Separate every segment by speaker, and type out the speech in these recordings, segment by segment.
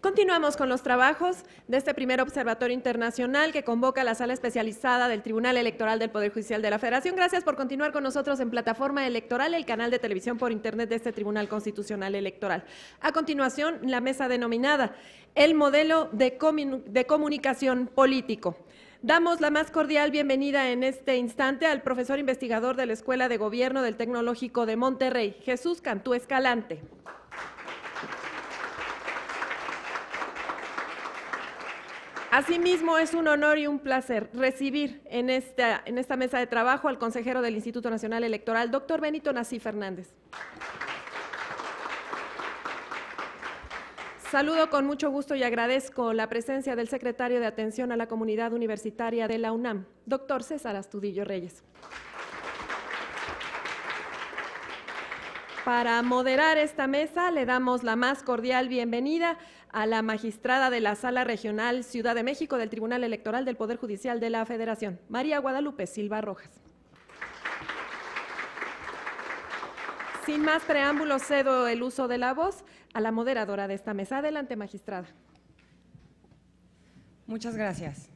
Speaker 1: Continuamos con los trabajos de este primer observatorio internacional que convoca la sala especializada del Tribunal Electoral del Poder Judicial de la Federación. Gracias por continuar con nosotros en Plataforma Electoral, el canal de televisión por Internet de este Tribunal Constitucional Electoral. A continuación, la mesa denominada El modelo de, comunicación político. Damos la más cordial bienvenida en este instante al profesor investigador de la Escuela de Gobierno del Tecnológico de Monterrey, Jesús Cantú Escalante. Asimismo, es un honor y un placer recibir en esta, mesa de trabajo al consejero del Instituto Nacional Electoral, doctor Benito Nací Fernández. Saludo con mucho gusto y agradezco la presencia del secretario de Atención a la Comunidad Universitaria de la UNAM, doctor César Astudillo Reyes. Para moderar esta mesa le damos la más cordial bienvenida a la magistrada de la Sala Regional Ciudad de México del Tribunal Electoral del Poder Judicial de la Federación, María Guadalupe Silva Rojas. Sin más preámbulos, cedo el uso de la voz a la moderadora de esta mesa. Adelante, magistrada.
Speaker 2: Muchas gracias.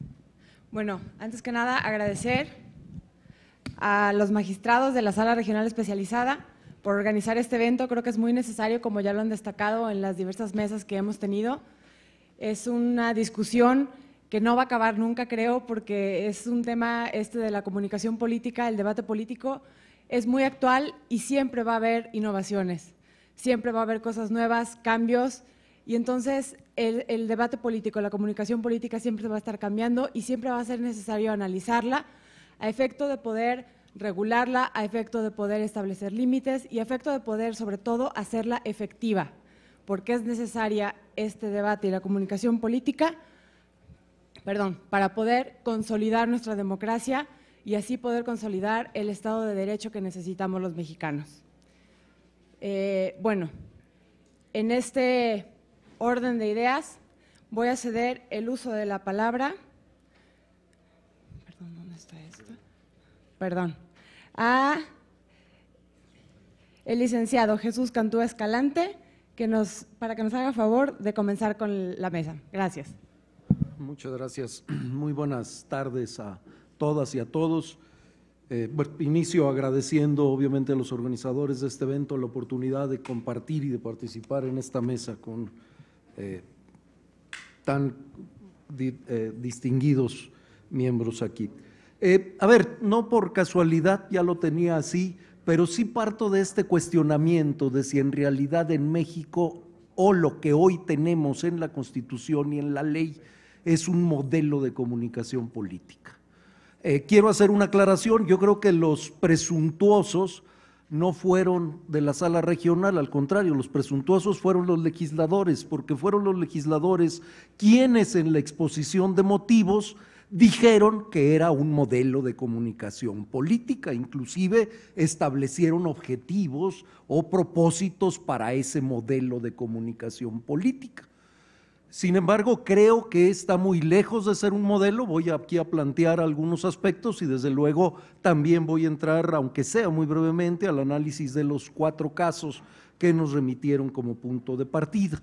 Speaker 2: Bueno, antes que nada, agradecer a los magistrados de la Sala Regional Especializada, por organizar este evento. Creo que es muy necesario, como ya lo han destacado en las diversas mesas que hemos tenido. Es una discusión que no va a acabar nunca, creo, porque es un tema este de la comunicación política, el debate político, es muy actual y siempre va a haber innovaciones, siempre va a haber cosas nuevas, cambios, y entonces el, el debate político, la comunicación política siempre va a estar cambiando y siempre va a ser necesario analizarla a efecto de poder regularla a efecto de poder establecer límites y a efecto de poder, sobre todo, hacerla efectiva, porque es necesaria este debate y la comunicación política, perdón, para poder consolidar nuestra democracia y así poder consolidar el Estado de Derecho que necesitamos los mexicanos. Eh, bueno, en este orden de ideas voy a ceder el uso de la palabra. perdón, a el licenciado Jesús Cantú Escalante, que nos, para que nos haga favor de comenzar con la mesa. Gracias.
Speaker 3: Muchas gracias. Muy buenas tardes a todas y a todos. Eh, inicio agradeciendo obviamente a los organizadores de este evento la oportunidad de compartir y de participar en esta mesa con eh, tan eh, distinguidos miembros aquí. Eh, a ver, no por casualidad ya lo tenía así, pero sí parto de este cuestionamiento de si en realidad en México o lo que hoy tenemos en la Constitución y en la ley es un modelo de comunicación política. Eh, quiero hacer una aclaración, yo creo que los presuntuosos no fueron de la sala regional, al contrario, los presuntuosos fueron los legisladores, porque fueron los legisladores quienes en la exposición de motivos dijeron que era un modelo de comunicación política, inclusive establecieron objetivos o propósitos para ese modelo de comunicación política. Sin embargo, creo que está muy lejos de ser un modelo, voy aquí a plantear algunos aspectos y desde luego también voy a entrar, aunque sea muy brevemente, al análisis de los cuatro casos que nos remitieron como punto de partida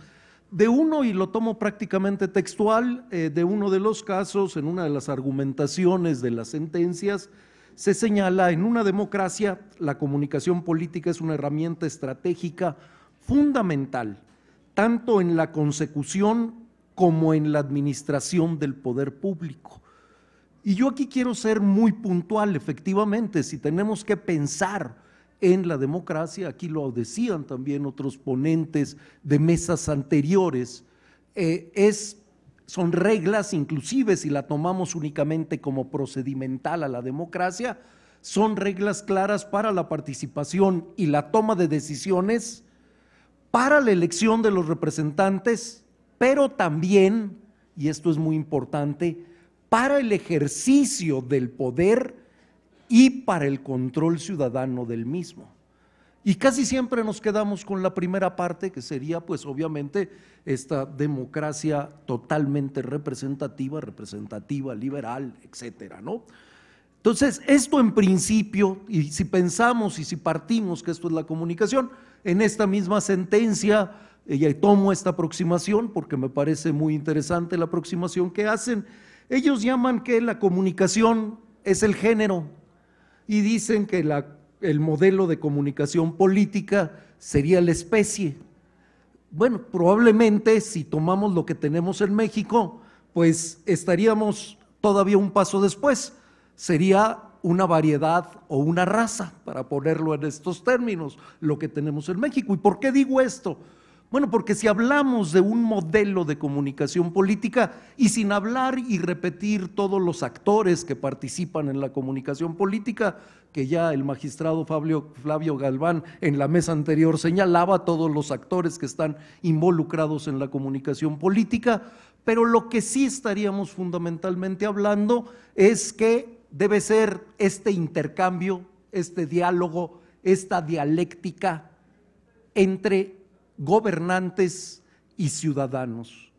Speaker 3: de uno, y lo tomo prácticamente textual, eh, de uno de los casos, en una de las argumentaciones de las sentencias, se señala, en una democracia la comunicación política es una herramienta estratégica fundamental, tanto en la consecución como en la administración del poder público. Y yo aquí quiero ser muy puntual, efectivamente, si tenemos que pensar en la democracia, aquí lo decían también otros ponentes de mesas anteriores, eh, es, son reglas, inclusive si la tomamos únicamente como procedimental a la democracia, son reglas claras para la participación y la toma de decisiones, para la elección de los representantes, pero también, y esto es muy importante, para el ejercicio del poder y para el control ciudadano del mismo. Y casi siempre nos quedamos con la primera parte, que sería pues obviamente esta democracia totalmente representativa, representativa, liberal, etcétera, ¿no? Entonces, esto en principio, y si pensamos y si partimos que esto es la comunicación, en esta misma sentencia, eh, y tomo esta aproximación porque me parece muy interesante la aproximación que hacen, ellos llaman que la comunicación es el género y dicen que el modelo de comunicación política sería la especie. Bueno, probablemente si tomamos lo que tenemos en México, pues estaríamos todavía un paso después. Sería una variedad o una raza, para ponerlo en estos términos, lo que tenemos en México. ¿Y por qué digo esto? Bueno, porque si hablamos de un modelo de comunicación política y sin hablar y repetir todos los actores que participan en la comunicación política, que ya el magistrado Fabio, Flavio Galván en la mesa anterior señalaba todos los actores que están involucrados en la comunicación política, pero lo que sí estaríamos fundamentalmente hablando es que debe ser este intercambio, este diálogo, esta dialéctica entre gobernantes y ciudadanos.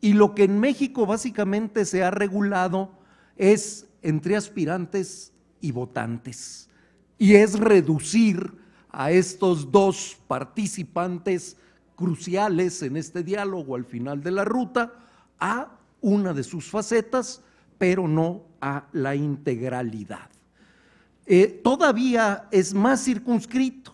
Speaker 3: Y lo que en México básicamente se ha regulado es entre aspirantes y votantes. Y es reducir a estos dos participantes cruciales en este diálogo al final de la ruta a una de sus facetas, pero no a la integralidad. Eh, todavía es más circunscrito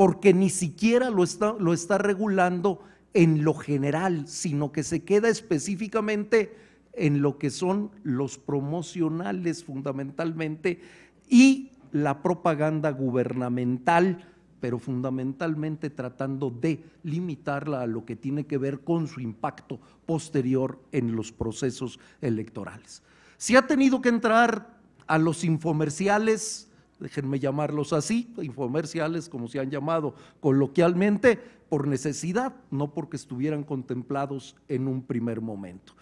Speaker 3: porque ni siquiera lo está, lo está regulando en lo general, sino que se queda específicamente en lo que son los promocionales fundamentalmente y la propaganda gubernamental, pero fundamentalmente tratando de limitarla a lo que tiene que ver con su impacto posterior en los procesos electorales. Si ha tenido que entrar a los infomerciales, déjenme llamarlos así, infomerciales como se han llamado coloquialmente, por necesidad, no porque estuvieran contemplados en un primer momento.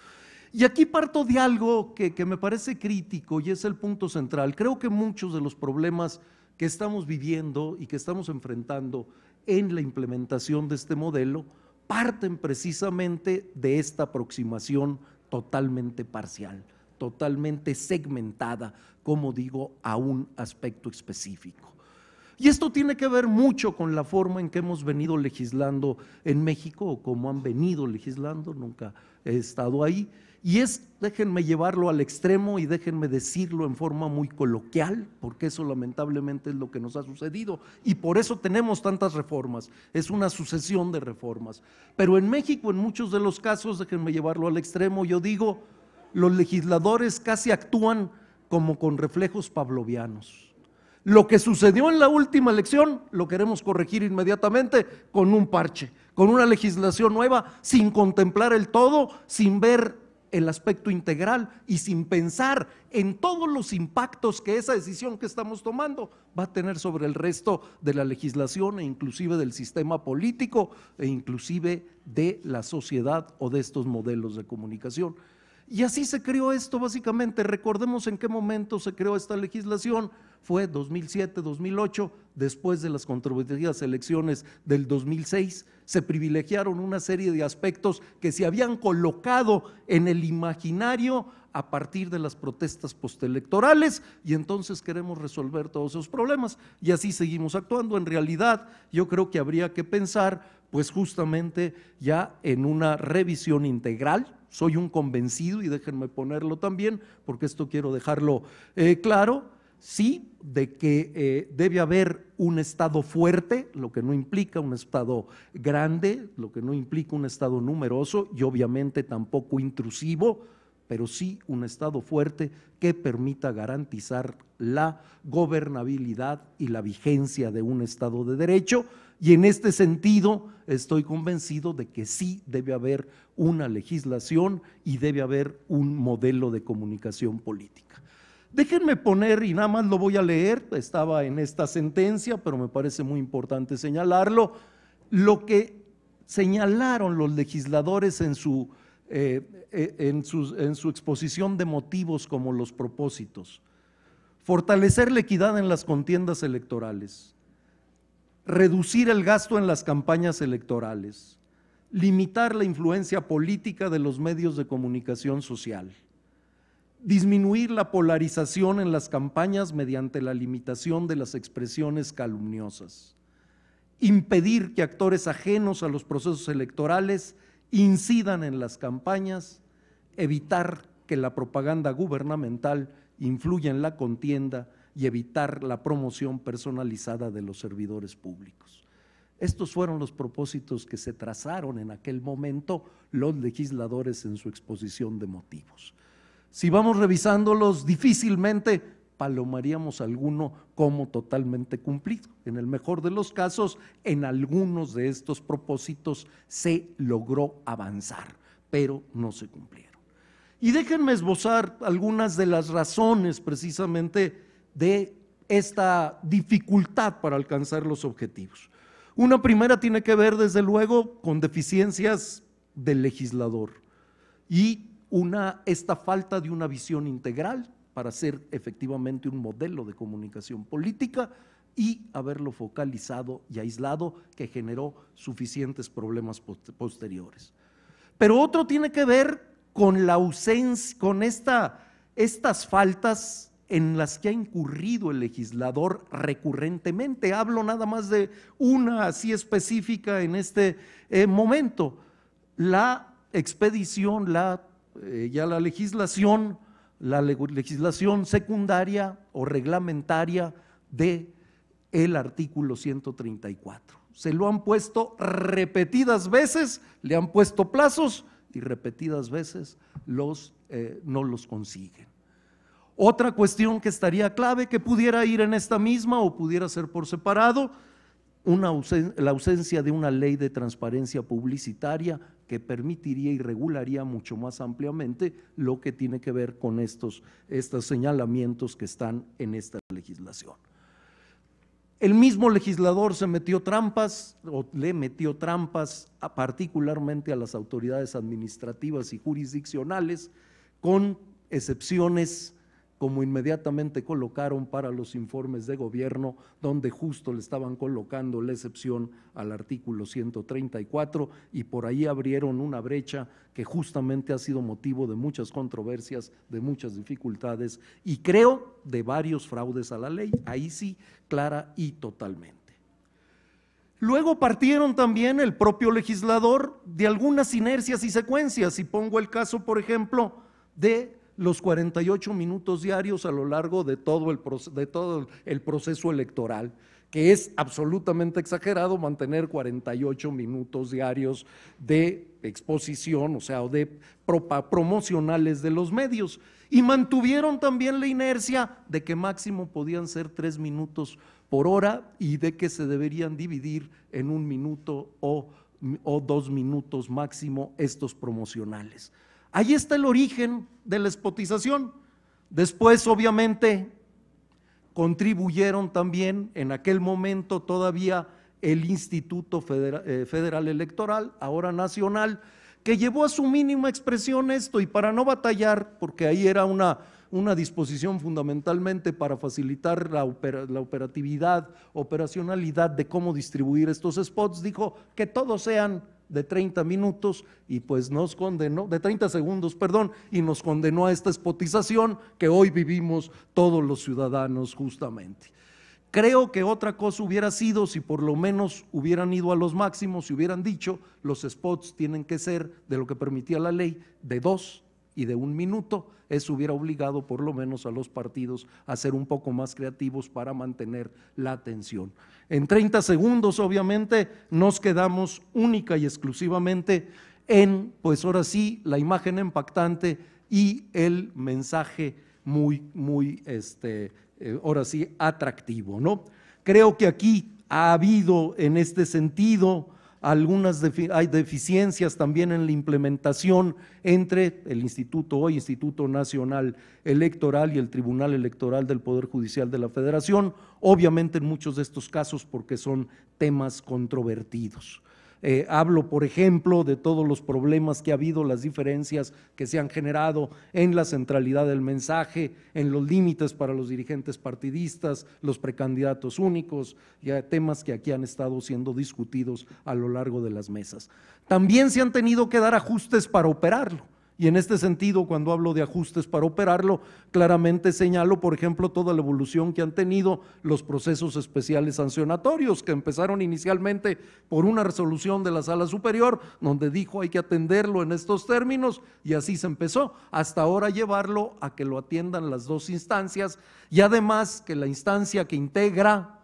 Speaker 3: Y aquí parto de algo que, que, me parece crítico y es el punto central. Creo que muchos de los problemas que estamos viviendo y que estamos enfrentando en la implementación de este modelo parten precisamente de esta aproximación totalmente parcial totalmente segmentada, como digo, a un aspecto específico. Y esto tiene que ver mucho con la forma en que hemos venido legislando en México o como han venido legislando, nunca he estado ahí. Y es, déjenme llevarlo al extremo y déjenme decirlo en forma muy coloquial, porque eso lamentablemente es lo que nos ha sucedido. Y por eso tenemos tantas reformas, es una sucesión de reformas. Pero en México, en muchos de los casos, déjenme llevarlo al extremo, yo digo, los legisladores casi actúan como con reflejos pavlovianos. Lo que sucedió en la última elección lo queremos corregir inmediatamente con un parche, con una legislación nueva, sin contemplar el todo, sin ver el aspecto integral y sin pensar en todos los impactos que esa decisión que estamos tomando va a tener sobre el resto de la legislación e inclusive del sistema político e inclusive de la sociedad o de estos modelos de comunicación. Y así se creó esto básicamente. Recordemos en qué momento se creó esta legislación. Fue 2007-2008, después de las controvertidas elecciones del 2006. Se privilegiaron una serie de aspectos que se habían colocado en el imaginario a partir de las protestas postelectorales y entonces queremos resolver todos esos problemas y así seguimos actuando. En realidad yo creo que habría que pensar pues justamente ya en una revisión integral. Soy un convencido y déjenme ponerlo también porque esto quiero dejarlo eh, claro sí, de que eh, debe haber un Estado fuerte, lo que no implica un Estado grande, lo que no implica un Estado numeroso y obviamente tampoco intrusivo, pero sí un Estado fuerte que permita garantizar la gobernabilidad y la vigencia de un Estado de Derecho. Y en este sentido, estoy convencido de que sí debe haber una legislación y debe haber un modelo de comunicación política. Déjenme poner, y nada más lo voy a leer, estaba en esta sentencia, pero me parece muy importante señalarlo, lo que señalaron los legisladores en su eh, eh, en, su, en su exposición de motivos como los propósitos. Fortalecer la equidad en las contiendas electorales. Reducir el gasto en las campañas electorales. Limitar la influencia política de los medios de comunicación social disminuir la polarización en las campañas mediante la limitación de las expresiones calumniosas, impedir que actores ajenos a los procesos electorales incidan en las campañas, evitar que la propaganda gubernamental influya en la contienda y evitar la promoción personalizada de los servidores públicos. Estos fueron los propósitos que se trazaron en aquel momento los legisladores en su exposición de motivos. Si vamos revisándolos, difícilmente palomaríamos alguno como totalmente cumplido. En el mejor de los casos, en algunos de estos propósitos se logró avanzar, pero no se cumplieron. Y déjenme esbozar algunas de las razones precisamente de esta dificultad para alcanzar los objetivos. Una primera tiene que ver, desde luego, con deficiencias del legislador y una, esta falta de una visión integral para ser efectivamente un modelo de comunicación política y haberlo focalizado y aislado que generó suficientes problemas posteriores. Pero otro tiene que ver con la ausencia, con esta, estas faltas en las que ha incurrido el legislador recurrentemente. Hablo nada más de una así específica en este eh, momento. La expedición, la, eh, ya la legislación la legislación secundaria o reglamentaria de el artículo 134. Se lo han puesto repetidas veces, le han puesto plazos y repetidas veces los, eh, no los consiguen. Otra cuestión que estaría clave, que pudiera ir en esta misma o pudiera ser por separado, la ausencia de una ley de transparencia publicitaria que permitiría y regularía mucho más ampliamente lo que tiene que ver con estos, estos señalamientos que están en esta legislación. El mismo legislador se metió trampas o le metió trampas particularmente a las autoridades administrativas y jurisdiccionales con excepciones como inmediatamente colocaron para los informes de gobierno, donde justo le estaban colocando la excepción al artículo 134 y por ahí abrieron una brecha que justamente ha sido motivo de muchas controversias, de muchas dificultades y creo de varios fraudes a la ley, ahí sí, clara y totalmente. Luego partieron también el propio legislador de algunas inercias y secuencias, y pongo el caso, por ejemplo, de los 48 minutos diarios a lo largo de todo el, de todo el proceso electoral que es absolutamente exagerado mantener 48 minutos diarios de exposición, o sea, de promocionales de los medios. Y mantuvieron también la inercia de que máximo podían ser tres minutos por hora y de que se deberían dividir en un minuto o, o dos minutos máximo estos promocionales. Ahí está el origen de la espotización. Después, obviamente, contribuyeron también en aquel momento todavía el Instituto eh, Federal, Electoral, ahora nacional, que llevó a su mínima expresión esto y para no batallar, porque ahí era una, una disposición fundamentalmente para facilitar la, la, operatividad, operacionalidad de cómo distribuir estos spots, dijo que todos sean de 30 minutos y pues nos condenó, de 30 segundos, perdón, y nos condenó a esta espotización que hoy vivimos todos los ciudadanos justamente. Creo que otra cosa hubiera sido si por lo menos hubieran ido a los máximos y hubieran dicho los spots tienen que ser, de lo que permitía la ley, de dos y de un minuto, eso hubiera obligado por lo menos a los partidos a ser un poco más creativos para mantener la atención. En 30 segundos, obviamente, nos quedamos única y exclusivamente en, pues ahora sí, la imagen impactante y el mensaje muy, muy, este, eh, ahora sí, atractivo, ¿no? Creo que aquí ha habido en este sentido algunas hay deficiencias también en la implementación entre el Instituto hoy, Instituto Nacional Electoral y el Tribunal Electoral del Poder Judicial de la Federación, obviamente en muchos de estos casos porque son temas controvertidos. Eh, hablo, por ejemplo, de todos los problemas que ha habido, las diferencias que se han generado en la centralidad del mensaje, en los límites para los dirigentes partidistas, los precandidatos únicos, ya temas que aquí han estado siendo discutidos a lo largo de las mesas. También se han tenido que dar ajustes para operarlo. Y en este sentido, cuando hablo de ajustes para operarlo, claramente señalo, por ejemplo, toda la evolución que han tenido los procesos especiales sancionatorios, que empezaron inicialmente por una resolución de la sala superior, donde dijo hay que atenderlo en estos términos, y así se empezó, hasta ahora llevarlo a que lo atiendan las dos instancias, y además que la instancia que integra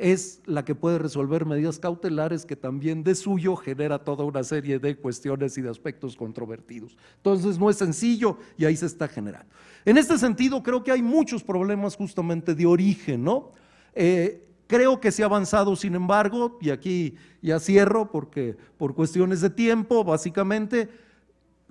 Speaker 3: es la que puede resolver medidas cautelares que también de suyo genera toda una serie de cuestiones y de aspectos controvertidos. Entonces no es sencillo y ahí se está generando. En este sentido creo que hay muchos problemas justamente de origen, ¿no? Eh, creo que se ha avanzado, sin embargo, y aquí ya cierro porque por cuestiones de tiempo, básicamente,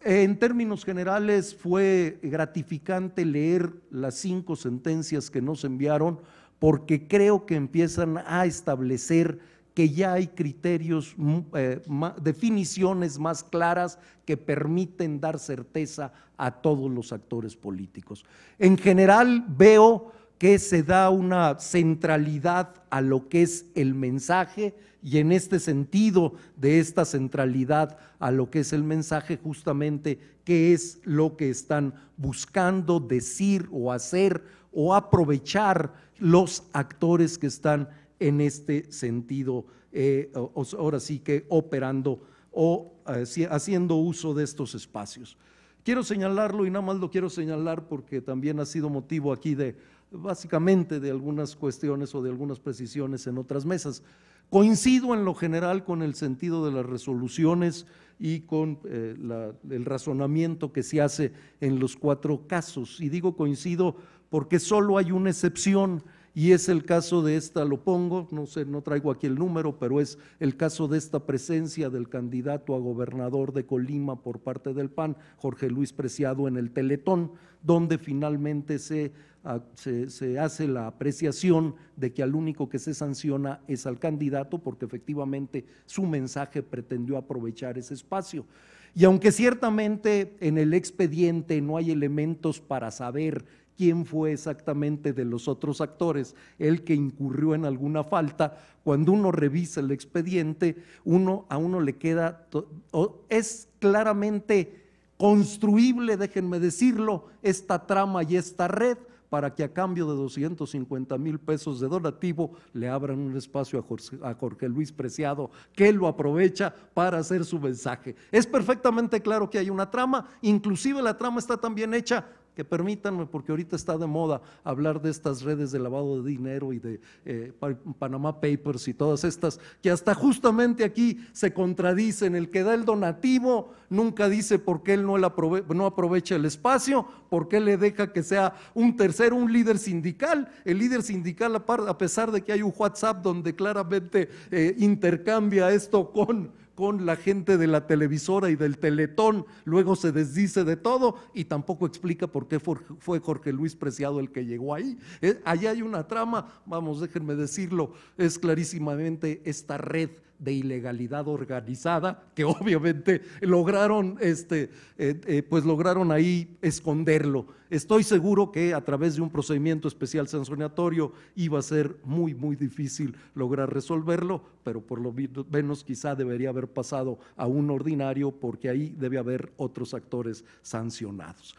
Speaker 3: en términos generales fue gratificante leer las cinco sentencias que nos enviaron porque creo que empiezan a establecer que ya hay criterios, mm, eh, definiciones más claras que permiten dar certeza a todos los actores políticos. En general veo que se da una centralidad a lo que es el mensaje y en este sentido de esta centralidad a lo que es el mensaje justamente qué es lo que están buscando decir o hacer o aprovechar los actores que están en este sentido, eh, ahora sí que operando o eh, haciendo uso de estos espacios. Quiero señalarlo y nada más lo quiero señalar porque también ha sido motivo aquí de básicamente de algunas cuestiones o de algunas precisiones en otras mesas. Coincido en lo general con el sentido de las resoluciones y con eh, el razonamiento que se hace en los cuatro casos. Y digo coincido porque solo hay una excepción y es el caso de esta, lo pongo, no sé, no traigo aquí el número, pero es el caso de esta presencia del candidato a gobernador de Colima por parte del PAN, Jorge Luis Preciado, en el Teletón, donde finalmente se, ah, se, se hace la apreciación de que al único que se sanciona es al candidato, porque efectivamente su mensaje pretendió aprovechar ese espacio. Y aunque ciertamente en el expediente no hay elementos para saber quién fue exactamente de los otros actores el que incurrió en alguna falta, cuando uno revisa el expediente, uno a uno le queda, es claramente construible, déjenme decirlo, esta trama y esta red para que a cambio de 250 mil pesos de donativo le abran un espacio a Jorge, a Jorge, Luis Preciado, que lo aprovecha para hacer su mensaje. Es perfectamente claro que hay una trama, inclusive la trama está también hecha que permítanme, porque ahorita está de moda hablar de estas redes de lavado de dinero y de eh, Panamá Papers y todas estas, que hasta justamente aquí se contradicen. El que da el donativo nunca dice por qué él no, aprovecha el espacio, por qué le deja que sea un tercero, un líder sindical. El líder sindical, a, a pesar de que hay un WhatsApp donde claramente eh, intercambia esto con con la gente de la televisora y del teletón, luego se desdice de todo y tampoco explica por qué fue Jorge Luis Preciado el que llegó ahí. Eh, Allí allá hay una trama, vamos, déjenme decirlo, es clarísimamente esta red de ilegalidad organizada que obviamente lograron, este, eh, eh, pues lograron ahí esconderlo. Estoy seguro que a través de un procedimiento especial sancionatorio iba a ser muy, muy difícil lograr resolverlo, pero por lo menos quizá debería haber pasado a un ordinario porque ahí debe haber otros actores sancionados.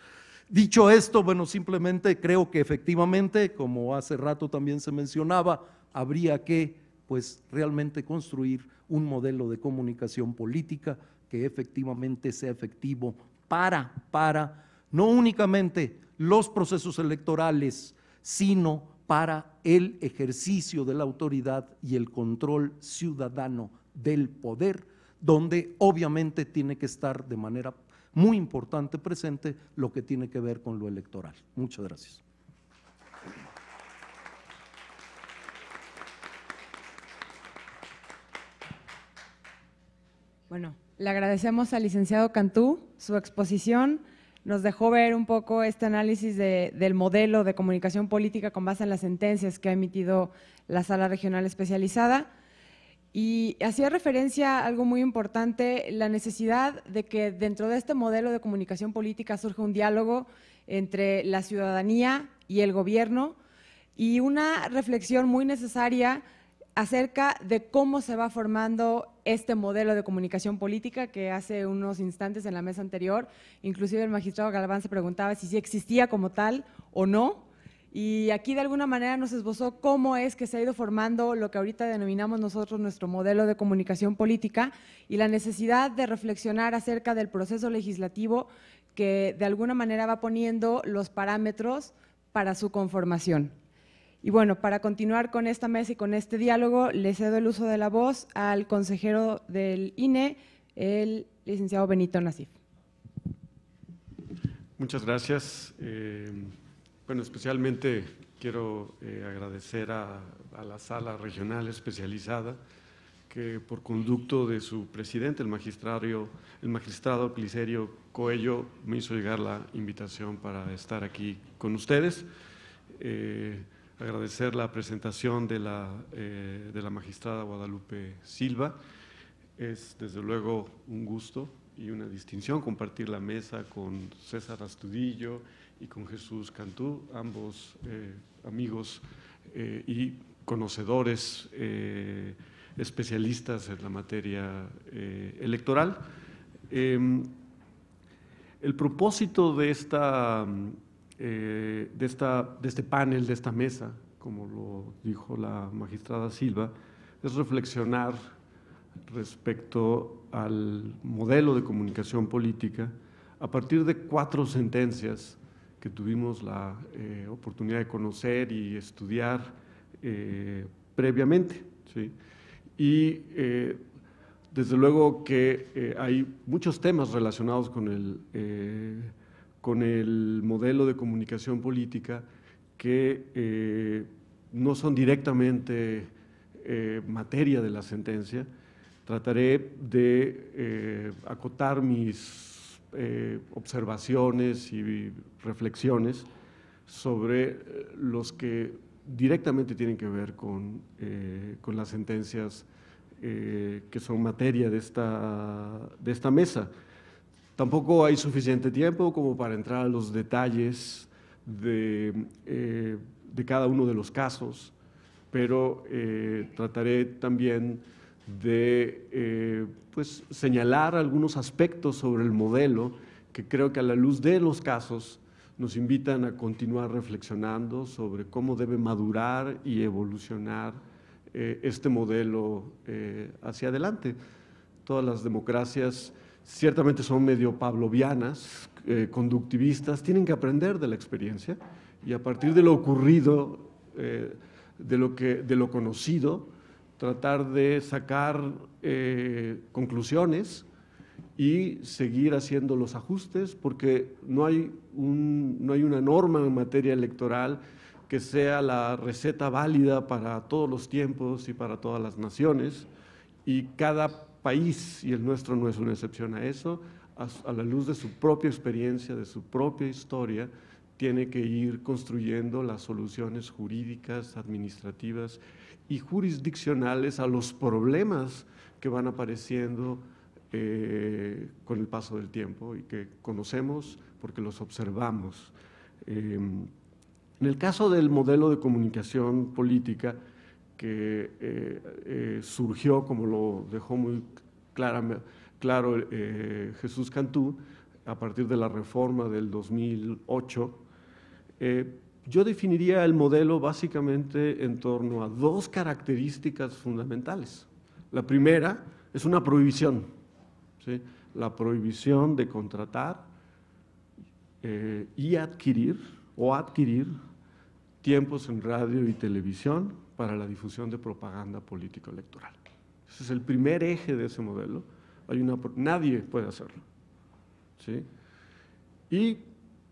Speaker 3: Dicho esto, bueno, simplemente creo que efectivamente, como hace rato también se mencionaba, habría que pues realmente construir un modelo de comunicación política que efectivamente sea efectivo para, para no únicamente los procesos electorales, sino para el ejercicio de la autoridad y el control ciudadano del poder, donde obviamente tiene que estar de manera muy importante presente lo que tiene que ver con lo electoral. Muchas gracias.
Speaker 2: Bueno, le agradecemos al licenciado Cantú su exposición. Nos dejó ver un poco este análisis del modelo de comunicación política con base en las sentencias que ha emitido la Sala Regional Especializada. Y hacía referencia a algo muy importante, la necesidad de que dentro de este modelo de comunicación política surja un diálogo entre la ciudadanía y el gobierno y una reflexión muy necesaria acerca de cómo se va formando este modelo de comunicación política que hace unos instantes en la mesa anterior, inclusive el magistrado Galván se preguntaba si existía como tal o no, y aquí de alguna manera nos esbozó cómo es que se ha ido formando lo que ahorita denominamos nosotros nuestro modelo de comunicación política y la necesidad de reflexionar acerca del proceso legislativo que de alguna manera va poniendo los parámetros para su conformación. Y bueno, para continuar con esta mesa y con este diálogo, le cedo el uso de la voz al consejero del INE, el licenciado Benito Nasif.
Speaker 4: Muchas gracias. Eh, bueno, especialmente quiero eh, agradecer a, la sala regional especializada que por conducto de su presidente, el, magistrado, el magistrado Clicerio Coello, me hizo llegar la invitación para estar aquí con ustedes. Eh, agradecer la presentación de la, eh, de la magistrada Guadalupe Silva. Es desde luego un gusto y una distinción compartir la mesa con César Astudillo y con Jesús Cantú, ambos eh, amigos eh, y conocedores, especialistas en la materia electoral. Em, el propósito de esta eh, de, esta, de este panel, de esta mesa, como lo dijo la magistrada Silva, es reflexionar respecto al modelo de comunicación política a partir de cuatro sentencias que tuvimos la eh, oportunidad de conocer y estudiar eh, previamente. Y desde luego que hay muchos temas relacionados con el con el modelo de comunicación política que eh, no son directamente eh, materia de la sentencia. Trataré de eh, acotar mis observaciones y reflexiones sobre los que directamente tienen que ver con, las sentencias que son materia de esta mesa. Tampoco hay suficiente tiempo como para entrar a los detalles de, eh, cada uno de los casos, pero eh, trataré también de eh, pues, señalar algunos aspectos sobre el modelo que creo que a la luz de los casos nos invitan a continuar reflexionando sobre cómo debe madurar y evolucionar este modelo hacia adelante. Todas las democracias ciertamente son medio pavlovianas, eh, conductivistas, tienen que aprender de la experiencia y a partir de lo ocurrido, eh, de, lo que, de lo conocido, tratar de sacar eh, conclusiones y seguir haciendo los ajustes, porque no hay, no hay una norma en materia electoral que sea la receta válida para todos los tiempos y para todas las naciones, y cada país, y el nuestro no es una excepción a eso, a, la luz de su propia experiencia, de su propia historia, tiene que ir construyendo las soluciones jurídicas, administrativas y jurisdiccionales a los problemas que van apareciendo eh, con el paso del tiempo y que conocemos porque los observamos. Eh, en el caso del modelo de comunicación política, que eh, eh, surgió, como lo dejó muy claro eh, Jesús Cantú, a partir de la reforma del 2008, yo definiría el modelo básicamente en torno a dos características fundamentales. La primera es una prohibición, la prohibición de contratar y adquirir o adquirir tiempos en radio y televisión para la difusión de propaganda político-electoral. Ese es el primer eje de ese modelo. Hay una, nadie puede hacerlo. Y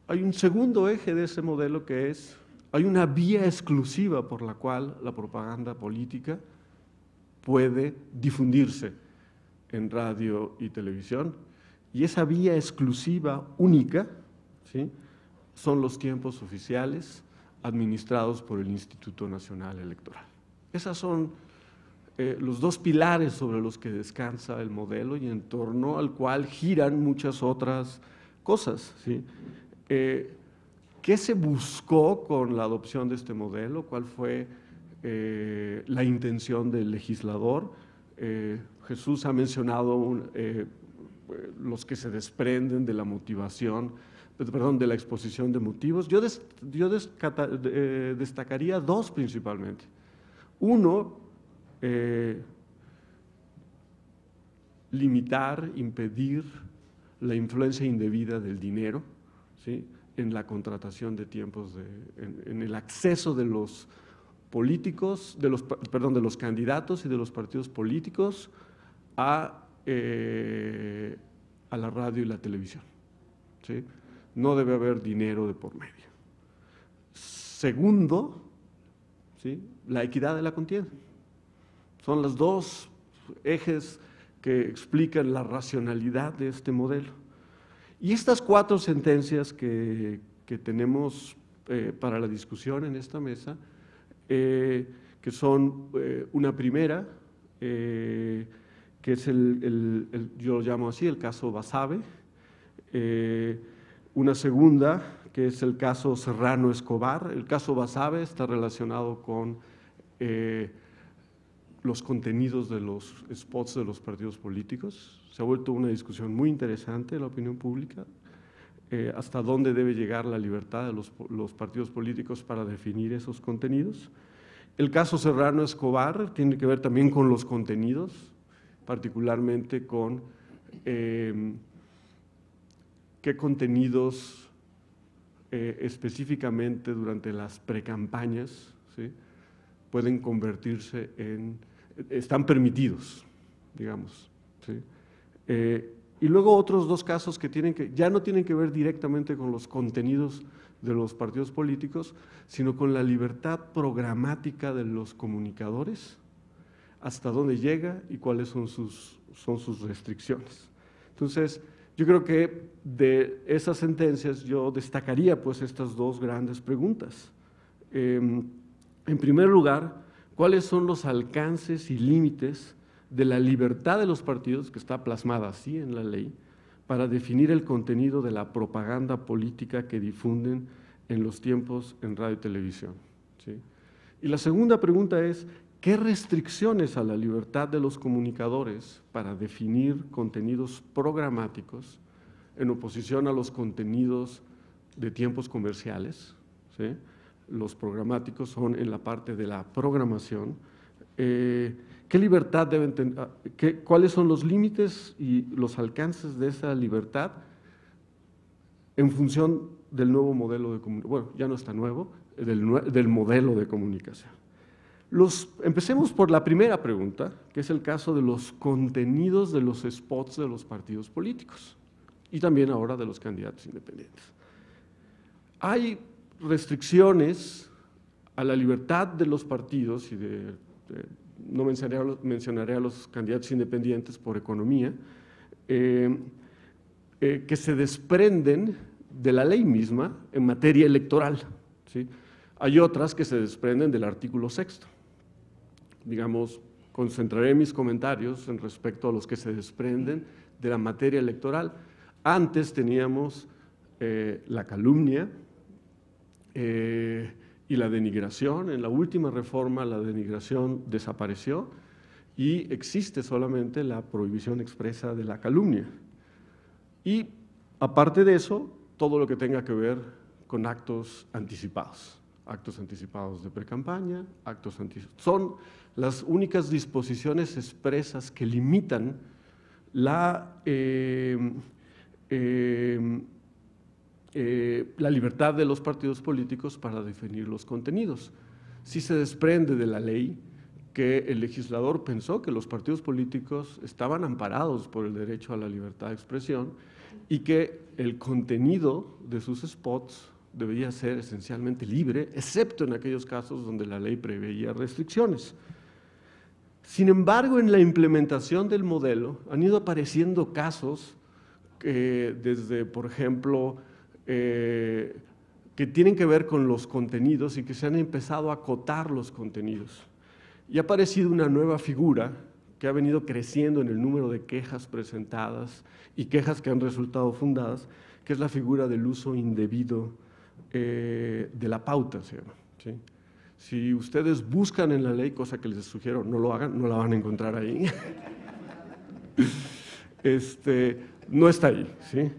Speaker 4: hay un segundo eje de ese modelo que es, hay una vía exclusiva por la cual la propaganda política puede difundirse en radio y televisión. Y esa vía exclusiva única son los tiempos oficiales administrados por el Instituto Nacional Electoral. Esos son eh, los dos pilares sobre los que descansa el modelo y en torno al cual giran muchas otras cosas. Eh, ¿Qué se buscó con la adopción de este modelo? ¿Cuál fue eh, la intención del legislador? Jesús ha mencionado los que se desprenden de la motivación perdón, de la exposición de motivos, yo, eh, destacaría dos principalmente. Uno, eh, limitar, impedir la influencia indebida del dinero en la contratación de tiempos, de, en, el acceso de los políticos, de los, perdón, de los candidatos y de los partidos políticos a, eh, a la radio y la televisión. ¿sí? no debe haber dinero de por medio. Segundo, ¿sí? la equidad de la contienda. Son los dos ejes que explican la racionalidad de este modelo. Y estas cuatro sentencias que, tenemos eh, para la discusión en esta mesa, eh, que son eh, una primera, que es el, yo lo llamo así, el caso Basabe, una segunda, que es el caso Serrano Escobar. El caso Basabe está relacionado con eh, los contenidos de los spots de los partidos políticos. Se ha vuelto una discusión muy interesante en la opinión pública. Eh, hasta dónde debe llegar la libertad de los, partidos políticos para definir esos contenidos. El caso Serrano Escobar tiene que ver también con los contenidos, particularmente con eh, qué contenidos eh, específicamente durante las precampañas ¿sí? pueden convertirse en, están permitidos, digamos. Eh, y luego otros dos casos que, tienen que ya no tienen que ver directamente con los contenidos de los partidos políticos, sino con la libertad programática de los comunicadores, hasta dónde llega y cuáles son sus, son sus restricciones. Entonces, yo creo que de esas sentencias yo destacaría pues estas dos grandes preguntas. Em, en primer lugar, ¿cuáles son los alcances y límites de la libertad de los partidos, que está plasmada así en la ley, para definir el contenido de la propaganda política que difunden en los tiempos en radio y televisión? Y la segunda pregunta es, ¿Qué restricciones a la libertad de los comunicadores para definir contenidos programáticos en oposición a los contenidos de tiempos comerciales? Los programáticos son en la parte de la programación. Eh, ¿Qué libertad deben ah, ¿Cuáles son los límites y los alcances de esa libertad en función del nuevo modelo de Bueno, ya no está nuevo, del modelo de comunicación empecemos por la primera pregunta, que es el caso de los contenidos de los spots de los partidos políticos y también ahora de los candidatos independientes. Hay restricciones a la libertad de los partidos y no mencionaré, a los candidatos independientes por economía, eh, eh, que se desprenden de la ley misma en materia electoral. Hay otras que se desprenden del artículo sexto digamos, concentraré mis comentarios en respecto a los que se desprenden de la materia electoral. Antes teníamos eh, la calumnia eh, y la denigración. En la última reforma la denigración desapareció y existe solamente la prohibición expresa de la calumnia. Y aparte de eso, todo lo que tenga que ver con actos anticipados actos anticipados de precampaña, actos anticipados. Son las únicas disposiciones expresas que limitan la, eh, eh, eh, la libertad de los partidos políticos para definir los contenidos. Si se desprende de la ley que el legislador pensó que los partidos políticos estaban amparados por el derecho a la libertad de expresión y que el contenido de sus spots debería ser esencialmente libre, excepto en aquellos casos donde la ley preveía restricciones. Sin embargo, en la implementación del modelo han ido apareciendo casos que desde, por ejemplo, eh, que tienen que ver con los contenidos y que se han empezado a acotar los contenidos. Y ha aparecido una nueva figura que ha venido creciendo en el número de quejas presentadas y quejas que han resultado fundadas, que es la figura del uso indebido eh, de la pauta, se Si ustedes buscan en la ley, cosa que les sugiero, no lo hagan, no la van a encontrar ahí. este, no está ahí, ¿sí?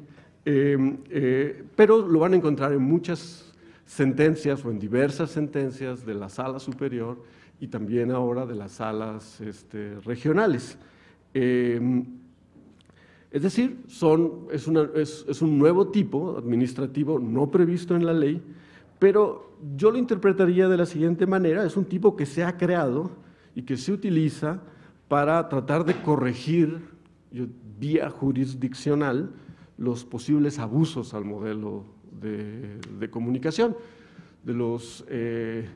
Speaker 4: Em, eh, pero lo van a encontrar en muchas sentencias o en diversas sentencias de la sala superior y también ahora de las salas este, regionales. Em, es decir, son, es, un nuevo tipo administrativo no previsto en la ley, pero yo lo interpretaría de la siguiente manera, es un tipo que se ha creado y que se utiliza para tratar de corregir vía jurisdiccional los posibles abusos al modelo de, comunicación. De los, eh,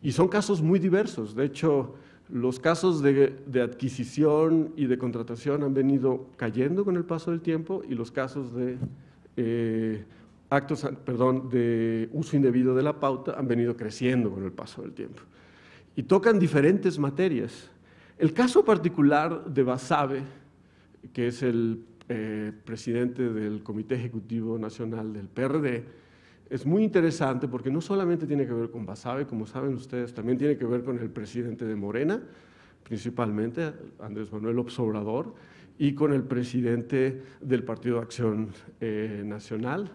Speaker 4: y son casos muy diversos, de hecho los casos de, adquisición y de contratación han venido cayendo con el paso del tiempo y los casos de eh, actos, de uso indebido de la pauta han venido creciendo con el paso del tiempo. Y tocan diferentes materias. El caso particular de Basabe, que es el eh, presidente del Comité Ejecutivo Nacional del PRD, es muy interesante porque no solamente tiene que ver con Basabe, como saben ustedes, también tiene que ver con el presidente de Morena, principalmente Andrés Manuel Obrador, y con el presidente del Partido de Acción eh, Nacional,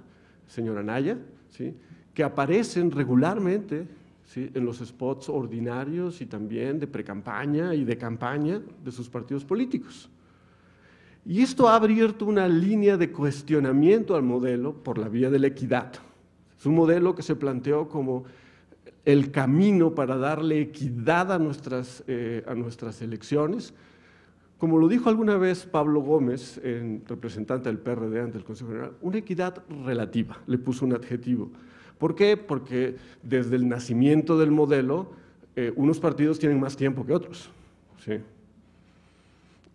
Speaker 4: señor Anaya, ¿sí? que aparecen regularmente en los spots ordinarios y también de precampaña y de campaña de sus partidos políticos. Y esto ha abierto una línea de cuestionamiento al modelo por la vía de la equidad, es un modelo que se planteó como el camino para darle equidad a nuestras, eh, elecciones. Como lo dijo alguna vez Pablo Gómez, representante del PRD ante el Consejo General, una equidad relativa, le puso un adjetivo. ¿Por qué? Porque desde el nacimiento del modelo, eh, unos partidos tienen más tiempo que otros. ¿sí?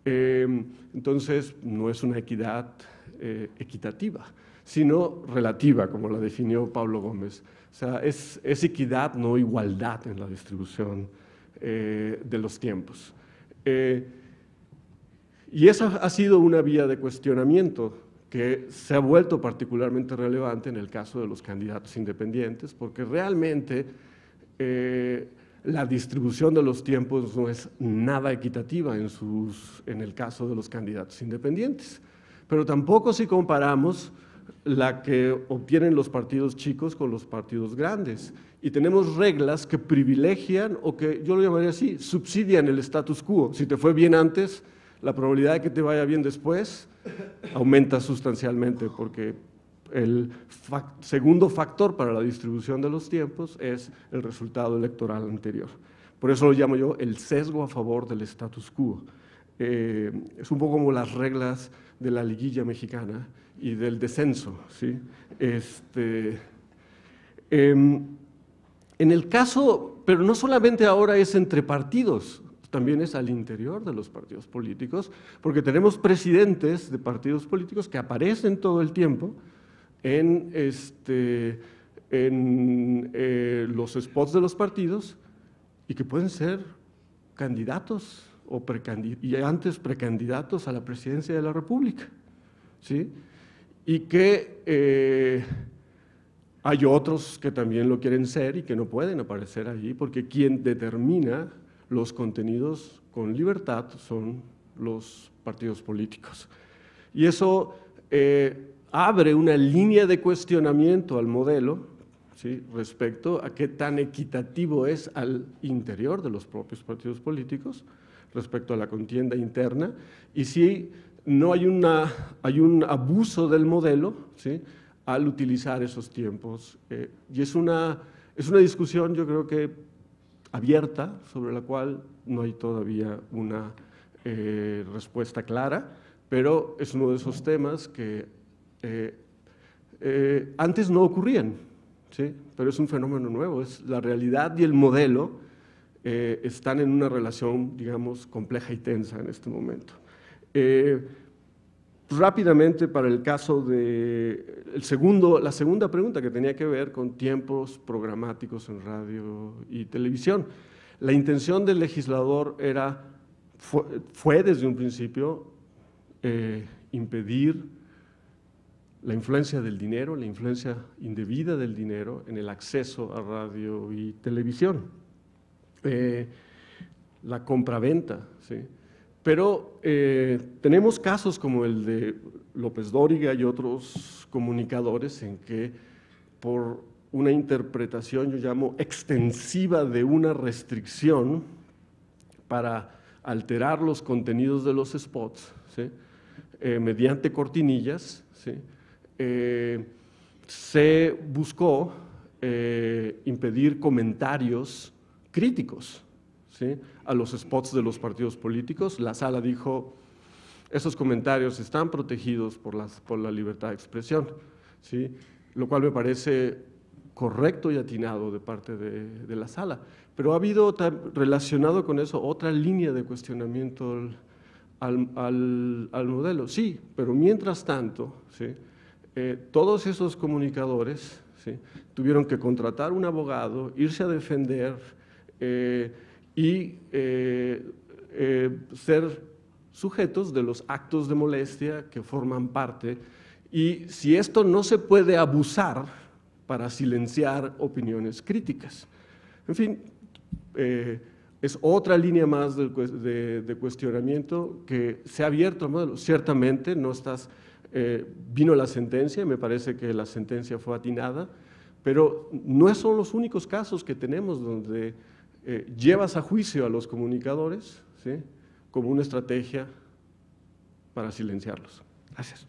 Speaker 4: Eh, entonces, no es una equidad equitativa sino relativa, como la definió Pablo Gómez. O sea, es, equidad, no igualdad en la distribución eh, de los tiempos. Eh, y esa ha sido una vía de cuestionamiento que se ha vuelto particularmente relevante en el caso de los candidatos independientes, porque realmente eh, la distribución de los tiempos no es nada equitativa en el caso de los candidatos independientes. Pero tampoco si comparamos la que obtienen los partidos chicos con los partidos grandes. Y tenemos reglas que privilegian o que yo lo llamaría así, subsidian el status quo. Si te fue bien antes, la probabilidad de que te vaya bien después aumenta sustancialmente porque el segundo factor para la distribución de los tiempos es el resultado electoral anterior. Por eso lo llamo yo el sesgo a favor del status quo. Eh, es un poco como las reglas de la liguilla mexicana y del descenso. ¿sí? Este, em, en el caso, pero no solamente ahora es entre partidos, también es al interior de los partidos políticos, porque tenemos presidentes de partidos políticos que aparecen todo el tiempo en, este, en eh, los spots de los partidos y que pueden ser candidatos o y antes precandidatos a la presidencia de la República. ¿sí? Y que eh, hay otros que también lo quieren ser y que no pueden aparecer allí, porque quien determina los contenidos con libertad son los partidos políticos. Y eso eh, abre una línea de cuestionamiento al modelo ¿sí? respecto a qué tan equitativo es al interior de los propios partidos políticos respecto a la contienda interna, y si no hay, hay un abuso del modelo al utilizar esos tiempos. Eh, y es una, discusión, yo creo que abierta, sobre la cual no hay todavía una eh, respuesta clara, pero es uno de esos temas que eh, antes no ocurrían, pero es un fenómeno nuevo, es la realidad y el modelo eh, están en una relación, digamos, compleja y tensa en este momento. Eh, rápidamente para el caso de el segundo, la segunda pregunta que tenía que ver con tiempos programáticos en radio y televisión. La intención del legislador era, fue, desde un principio eh, impedir la influencia del dinero, la influencia indebida del dinero en el acceso a radio y televisión. Eh, la compraventa. ¿sí? Pero eh, tenemos casos como el de López Dóriga y otros comunicadores en que por una interpretación, yo llamo, extensiva de una restricción para alterar los contenidos de los spots eh, mediante cortinillas, se buscó impedir comentarios críticos ¿sí? a los spots de los partidos políticos. La sala dijo, esos comentarios están protegidos por, las, por la libertad de expresión, ¿sí? lo cual me parece correcto y atinado de parte de, de la sala. Pero ha habido relacionado con eso otra línea de cuestionamiento al, al, al, modelo. Sí, pero mientras tanto, ¿sí? Eh, todos esos comunicadores ¿sí? tuvieron que contratar un abogado, irse a defender, eh, y eh, eh, ser sujetos de los actos de molestia que forman parte. Y si esto no se puede abusar para silenciar opiniones críticas. En fin, es otra línea más de, cuestionamiento que se ha abierto Ciertamente no estás, vino la sentencia, me parece que la sentencia fue atinada, pero no son los únicos casos que tenemos donde eh, llevas a juicio a los comunicadores como una estrategia para silenciarlos. Gracias.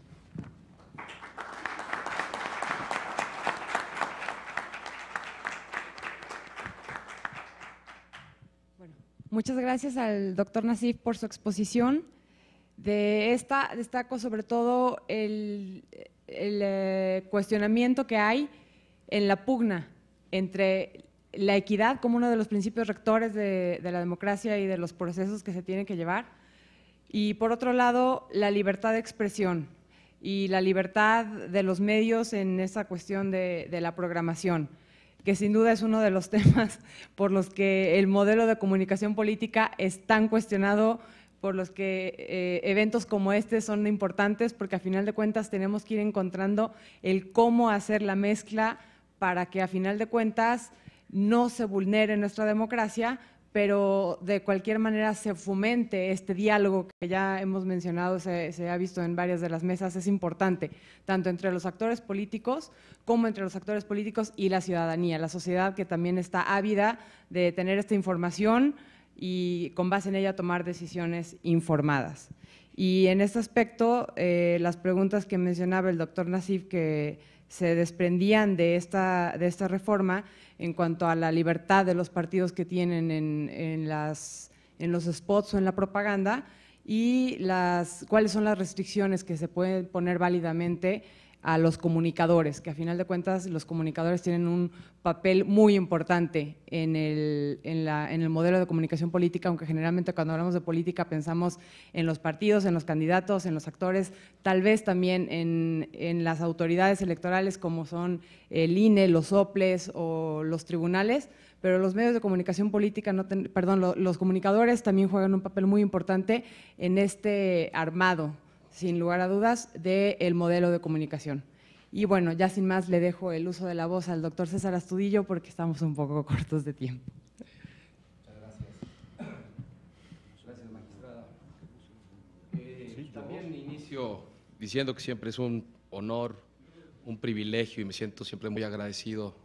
Speaker 2: muchas gracias al doctor Nasif por su exposición. De esta destaco sobre todo el, eh, cuestionamiento que hay en la pugna entre la equidad como uno de los principios rectores de, la democracia y de los procesos que se tienen que llevar. Y por otro lado, la libertad de expresión y la libertad de los medios en esa cuestión de, la programación, que sin duda es uno de los temas por los que el modelo de comunicación política es tan cuestionado por los que eh, eventos como este son importantes, porque a final de cuentas tenemos que ir encontrando el cómo hacer la mezcla para que a final de cuentas no se vulnere nuestra democracia, pero de cualquier manera se fomente este diálogo que ya hemos mencionado, se, ha visto en varias de las mesas, es importante, tanto entre los actores políticos como entre los actores políticos y la ciudadanía, la sociedad que también está ávida de tener esta información y con base en ella tomar decisiones informadas. Y en este aspecto, eh, las preguntas que mencionaba el doctor Nasif, que se desprendían de esta, de esta reforma en cuanto a la libertad de los partidos que tienen en, en, los spots o en la propaganda y las, cuáles son las restricciones que se pueden poner válidamente a los comunicadores, que a final de cuentas los comunicadores tienen un papel muy importante en el, en, la, en el, modelo de comunicación política, aunque generalmente cuando hablamos de política pensamos en los partidos, en los candidatos, en los actores, tal vez también en, en las autoridades electorales como son el INE, los OPLES o los tribunales, pero los medios de comunicación política, no perdón, los comunicadores también juegan un papel muy importante en este armado sin lugar a dudas, del modelo de comunicación. Y bueno, ya sin más le dejo el uso de la voz al doctor César Astudillo porque estamos un poco cortos de tiempo.
Speaker 5: Muchas gracias.
Speaker 6: Gracias, magistrada. Eh, también inicio diciendo que siempre es un honor, un privilegio y me siento siempre muy agradecido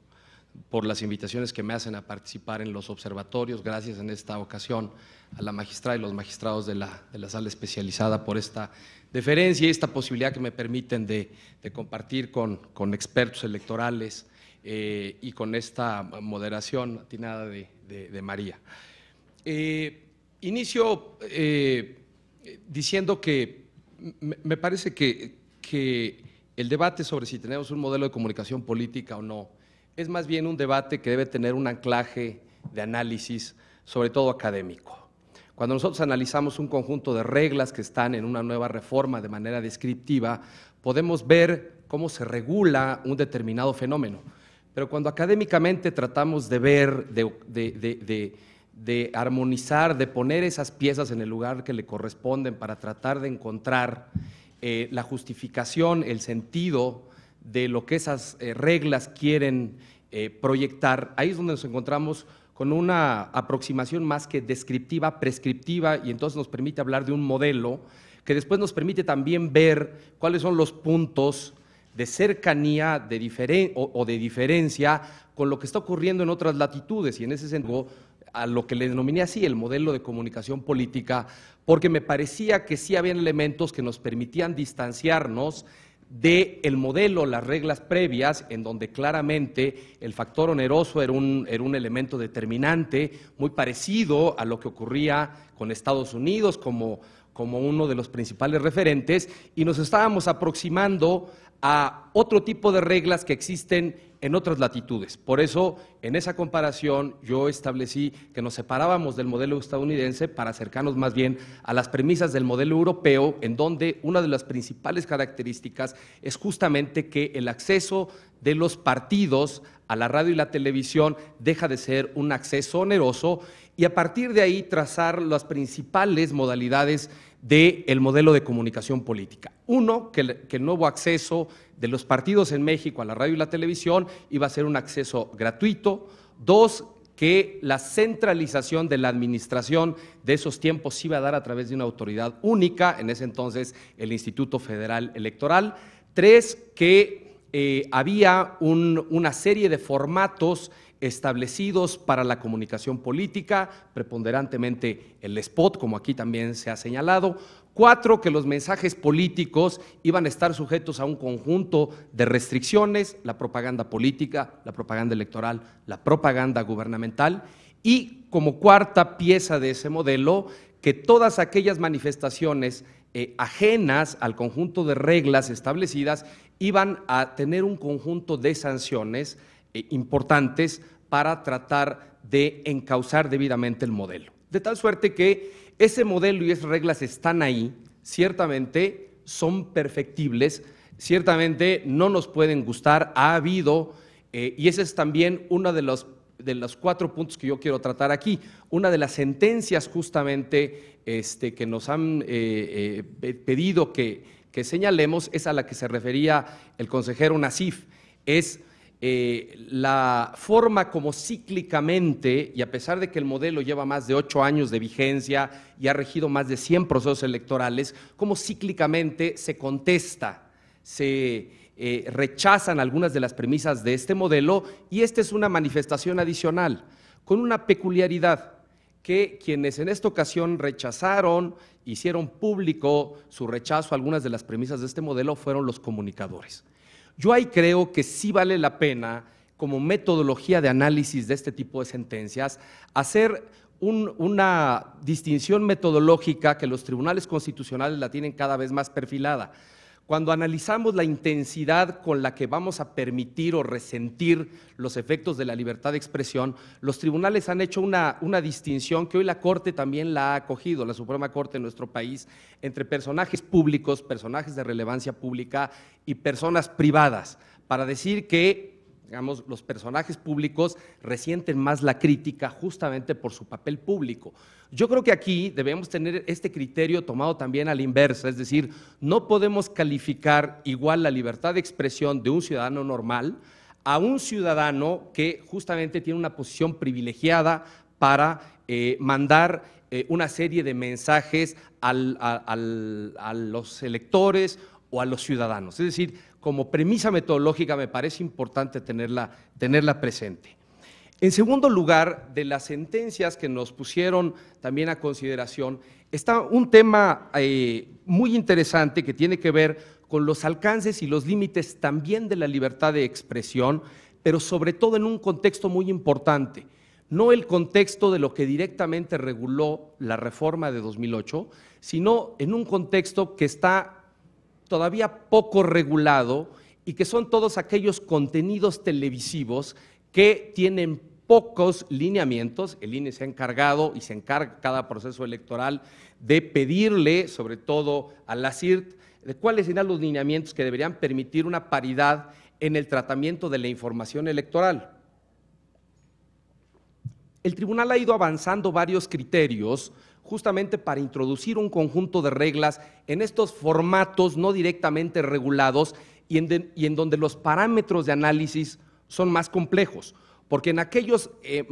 Speaker 6: por las invitaciones que me hacen a participar en los observatorios. Gracias en esta ocasión a la magistrada y los magistrados de la, de la sala especializada por esta deferencia y esta posibilidad que me permiten de, compartir con, expertos electorales eh, y con esta moderación atinada de, María. Eh, inicio eh, diciendo que me parece que el debate sobre si tenemos un modelo de comunicación política o no es más bien un debate que debe tener un anclaje de análisis, sobre todo académico. Cuando nosotros analizamos un conjunto de reglas que están en una nueva reforma de manera descriptiva, podemos ver cómo se regula un determinado fenómeno. Pero cuando académicamente tratamos de ver, de, armonizar, de poner esas piezas en el lugar que le corresponden para tratar de encontrar eh, la justificación, el sentido de lo que esas eh, reglas quieren eh, proyectar, ahí es donde nos encontramos con una aproximación más que descriptiva, prescriptiva, y entonces nos permite hablar de un modelo que después nos permite también ver cuáles son los puntos de cercanía o, de diferencia con lo que está ocurriendo en otras latitudes y en ese sentido a lo que le denominé así el modelo de comunicación política, porque me parecía que sí habían elementos que nos permitían distanciarnos del el modelo, las reglas previas, en donde claramente el factor oneroso era un, era un, elemento determinante, muy parecido a lo que ocurría con Estados Unidos como uno de los principales referentes, y nos estábamos aproximando a otro tipo de reglas que existen en otras latitudes. Por eso, en esa comparación, yo establecí que nos separábamos del modelo estadounidense para acercarnos más bien a las premisas del modelo europeo, en donde una de las principales características es justamente que el acceso de los partidos a la radio y la televisión deja de ser un acceso oneroso y a partir de ahí trazar las principales modalidades del modelo de comunicación política. Uno, que el, nuevo acceso de los partidos en México a la radio y la televisión iba a ser un acceso gratuito. Dos, que la centralización de la administración de esos tiempos se iba a dar a través de una autoridad única, en ese entonces el Instituto Federal Electoral. Tres, que eh, había una serie de formatos establecidos para la comunicación política, preponderantemente el spot, como aquí también se ha señalado. Cuatro, que los mensajes políticos iban a estar sujetos a un conjunto de restricciones, la propaganda política, la propaganda electoral, la propaganda gubernamental. Y como cuarta pieza de ese modelo, que todas aquellas manifestaciones eh, ajenas al conjunto de reglas establecidas iban a tener un conjunto de sanciones eh, importantes para tratar de encauzar debidamente el modelo. De tal suerte que ese modelo y esas reglas están ahí, ciertamente son perfectibles, ciertamente no nos pueden gustar, ha habido, eh, y ese es también uno de los, de los cuatro puntos que yo quiero tratar aquí, una de las sentencias justamente este, que nos han eh, pedido que, que señalemos es a la que se refería el consejero Nasif, es eh, la forma como cíclicamente, y a pesar de que el modelo lleva más de ocho años de vigencia y ha regido más de 100 procesos electorales, cómo cíclicamente se contesta, se eh, rechazan algunas de las premisas de este modelo, y esta es una manifestación adicional, con una peculiaridad que quienes en esta ocasión rechazaron, hicieron público su rechazo a algunas de las premisas de este modelo fueron los comunicadores. Yo ahí creo que sí vale la pena, como metodología de análisis de este tipo de sentencias, hacer una distinción metodológica que los tribunales constitucionales la tienen cada vez más perfilada. Cuando analizamos la intensidad con la que vamos a permitir o resentir los efectos de la libertad de expresión, los tribunales han hecho una, distinción que hoy la Corte también la ha acogido, la Suprema Corte en nuestro país, entre personajes públicos, personajes de relevancia pública y personas privadas, para decir que los personajes públicos resienten más la crítica justamente por su papel público. Yo creo que aquí debemos tener este criterio tomado también a la inversa, es decir, no podemos calificar igual la libertad de expresión de un ciudadano normal a un ciudadano que justamente tiene una posición privilegiada para eh, mandar eh, una serie de mensajes a, los electores o a los ciudadanos. Es decir, como premisa metodológica me parece importante tenerla presente. En segundo lugar, de las sentencias que nos pusieron también a consideración, está un tema eh, muy interesante que tiene que ver con los alcances y los límites también de la libertad de expresión, pero sobre todo en un contexto muy importante, no el contexto de lo que directamente reguló la reforma de 2008, sino en un contexto que está todavía poco regulado y que son todos aquellos contenidos televisivos que tienen pocos lineamientos. El INE se ha encargado y se encarga cada proceso electoral de pedirle, sobre todo a la CIRT, de cuáles serán los lineamientos que deberían permitir una paridad en el tratamiento de la información electoral. El tribunal ha ido avanzando varios criterios justamente para introducir un conjunto de reglas en estos formatos no directamente regulados y en, y en donde los parámetros de análisis son más complejos, porque en aquellos, eh,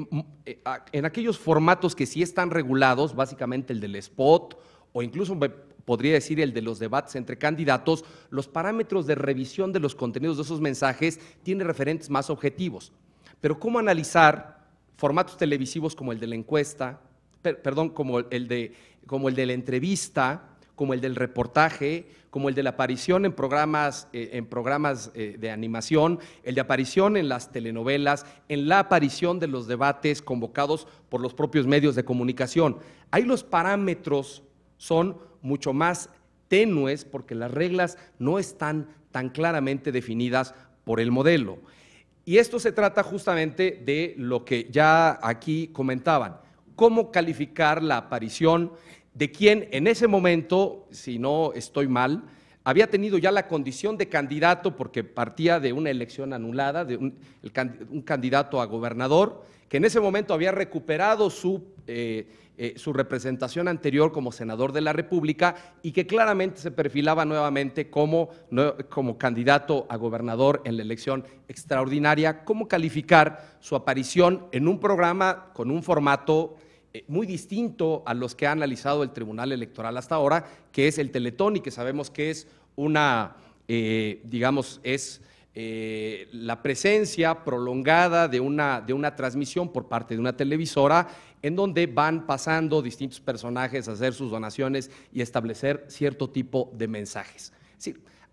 Speaker 6: eh, en aquellos formatos que sí están regulados, básicamente el del spot o incluso podría decir el de los debates entre candidatos, los parámetros de revisión de los contenidos de esos mensajes tienen referentes más objetivos. Pero ¿cómo analizar formatos televisivos como el de la encuesta, perdón, como el, como el de la entrevista, como el del reportaje, como el de la aparición en programas, eh, en programas eh, de animación, el de aparición en las telenovelas, en la aparición de los debates convocados por los propios medios de comunicación. Ahí los parámetros son mucho más tenues porque las reglas no están tan claramente definidas por el modelo. Y esto se trata justamente de lo que ya aquí comentaban, cómo calificar la aparición de quien en ese momento, si no estoy mal, había tenido ya la condición de candidato porque partía de una elección anulada, de un, candidato a gobernador, que en ese momento había recuperado su, eh, eh, su representación anterior como senador de la República y que claramente se perfilaba nuevamente como, como candidato a gobernador en la elección extraordinaria. ¿Cómo calificar su aparición en un programa con un formato eh, muy distinto a los que ha analizado el Tribunal Electoral hasta ahora, que es el Teletón y que sabemos que es una, eh, digamos, es eh, la presencia prolongada de una, de una transmisión por parte de una televisora en donde van pasando distintos personajes a hacer sus donaciones y establecer cierto tipo de mensajes.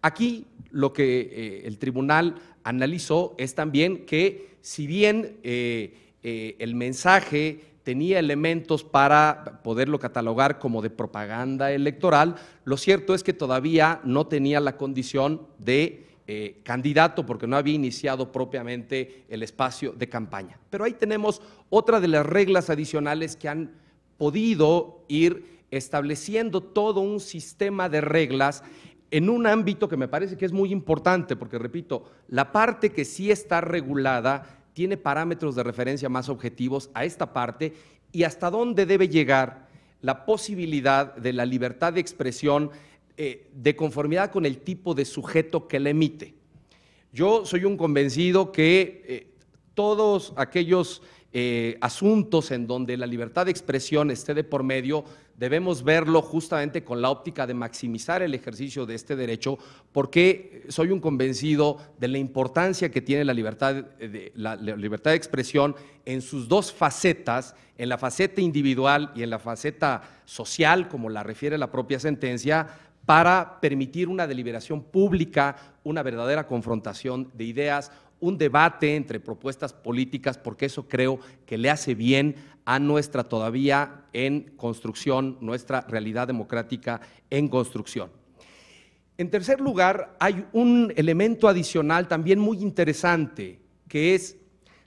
Speaker 6: aquí lo que el tribunal analizó es también que si bien el mensaje tenía elementos para poderlo catalogar como de propaganda electoral. Lo cierto es que todavía no tenía la condición de eh, candidato porque no había iniciado propiamente el espacio de campaña. Pero ahí tenemos otra de las reglas adicionales que han podido ir estableciendo todo un sistema de reglas en un ámbito que me parece que es muy importante, porque repito, la parte que sí está regulada tiene parámetros de referencia más objetivos a esta parte y hasta dónde debe llegar la posibilidad de la libertad de expresión eh, de conformidad con el tipo de sujeto que la emite. Yo soy un convencido que eh, todos aquellos eh, asuntos en donde la libertad de expresión esté de por medio, debemos verlo justamente con la óptica de maximizar el ejercicio de este derecho, porque soy un convencido de la importancia que tiene la libertad de, la libertad de expresión en sus dos facetas, en la faceta individual y en la faceta social, como la refiere la propia sentencia, para permitir una deliberación pública, una verdadera confrontación de ideas, un debate entre propuestas políticas, porque eso creo que le hace bien a nuestra todavía en construcción, nuestra realidad democrática en construcción. En tercer lugar, hay un elemento adicional también muy interesante, que es,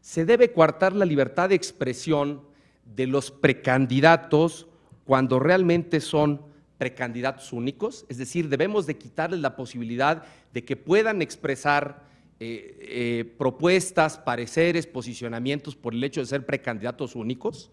Speaker 6: se debe coartar la libertad de expresión de los precandidatos cuando realmente son precandidatos únicos, es decir, debemos de quitarles la posibilidad de que puedan expresar eh, eh, propuestas, pareceres, posicionamientos por el hecho de ser precandidatos únicos.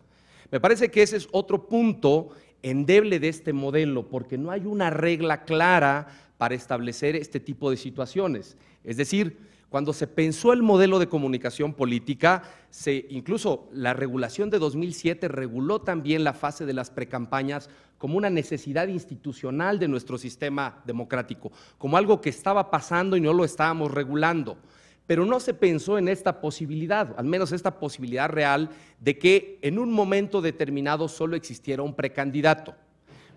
Speaker 6: Me parece que ese es otro punto endeble de este modelo, porque no hay una regla clara para establecer este tipo de situaciones. Es decir, cuando se pensó el modelo de comunicación política, se, incluso la regulación de 2007 reguló también la fase de las precampañas como una necesidad institucional de nuestro sistema democrático, como algo que estaba pasando y no lo estábamos regulando. Pero no se pensó en esta posibilidad, al menos esta posibilidad real, de que en un momento determinado solo existiera un precandidato.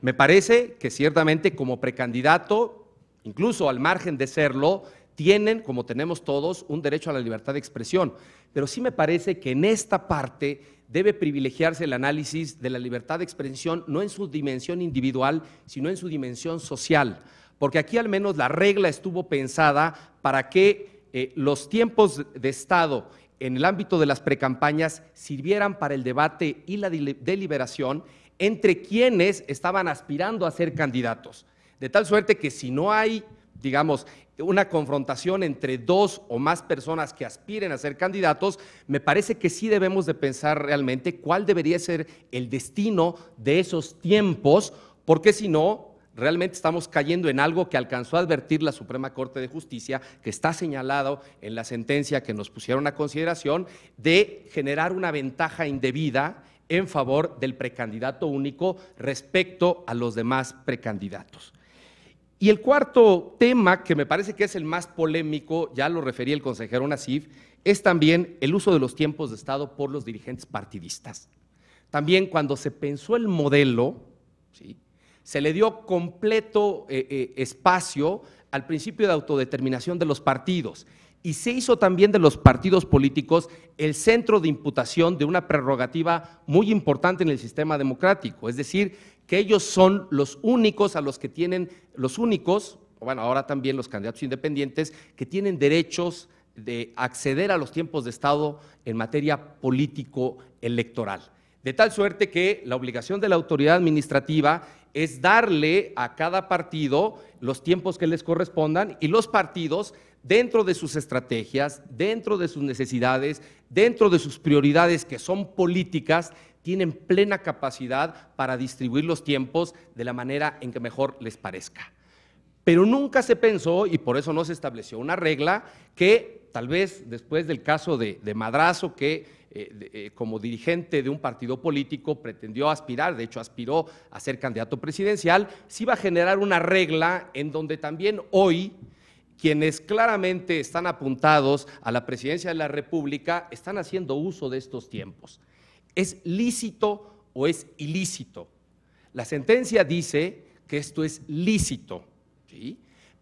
Speaker 6: Me parece que ciertamente como precandidato, incluso al margen de serlo, tienen, como tenemos todos, un derecho a la libertad de expresión. Pero sí me parece que en esta parte debe privilegiarse el análisis de la libertad de expresión no en su dimensión individual, sino en su dimensión social. Porque aquí al menos la regla estuvo pensada para que eh, los tiempos de Estado en el ámbito de las precampañas sirvieran para el debate y la deliberación entre quienes estaban aspirando a ser candidatos. De tal suerte que si no hay digamos, una confrontación entre dos o más personas que aspiren a ser candidatos, me parece que sí debemos de pensar realmente cuál debería ser el destino de esos tiempos, porque si no, realmente estamos cayendo en algo que alcanzó a advertir la Suprema Corte de Justicia, que está señalado en la sentencia que nos pusieron a consideración, de generar una ventaja indebida en favor del precandidato único respecto a los demás precandidatos. Y el cuarto tema, que me parece que es el más polémico, ya lo refería el consejero Nasif, es también el uso de los tiempos de Estado por los dirigentes partidistas. También cuando se pensó el modelo, se le dio completo eh, eh, espacio al principio de autodeterminación de los partidos y se hizo también de los partidos políticos el centro de imputación de una prerrogativa muy importante en el sistema democrático, es decir, que ellos son los únicos a los que tienen, los únicos, bueno, ahora también los candidatos independientes, que tienen derechos de acceder a los tiempos de Estado en materia político-electoral. De tal suerte que la obligación de la autoridad administrativa es darle a cada partido los tiempos que les correspondan y los partidos, dentro de sus estrategias, dentro de sus necesidades, dentro de sus prioridades que son políticas, tienen plena capacidad para distribuir los tiempos de la manera en que mejor les parezca. Pero nunca se pensó, y por eso no se estableció una regla, que tal vez después del caso de, Madrazo, que eh, eh, como dirigente de un partido político pretendió aspirar, de hecho aspiró a ser candidato presidencial, se iba a generar una regla en donde también hoy quienes claramente están apuntados a la presidencia de la República están haciendo uso de estos tiempos. ¿Es lícito o es ilícito? La sentencia dice que esto es lícito,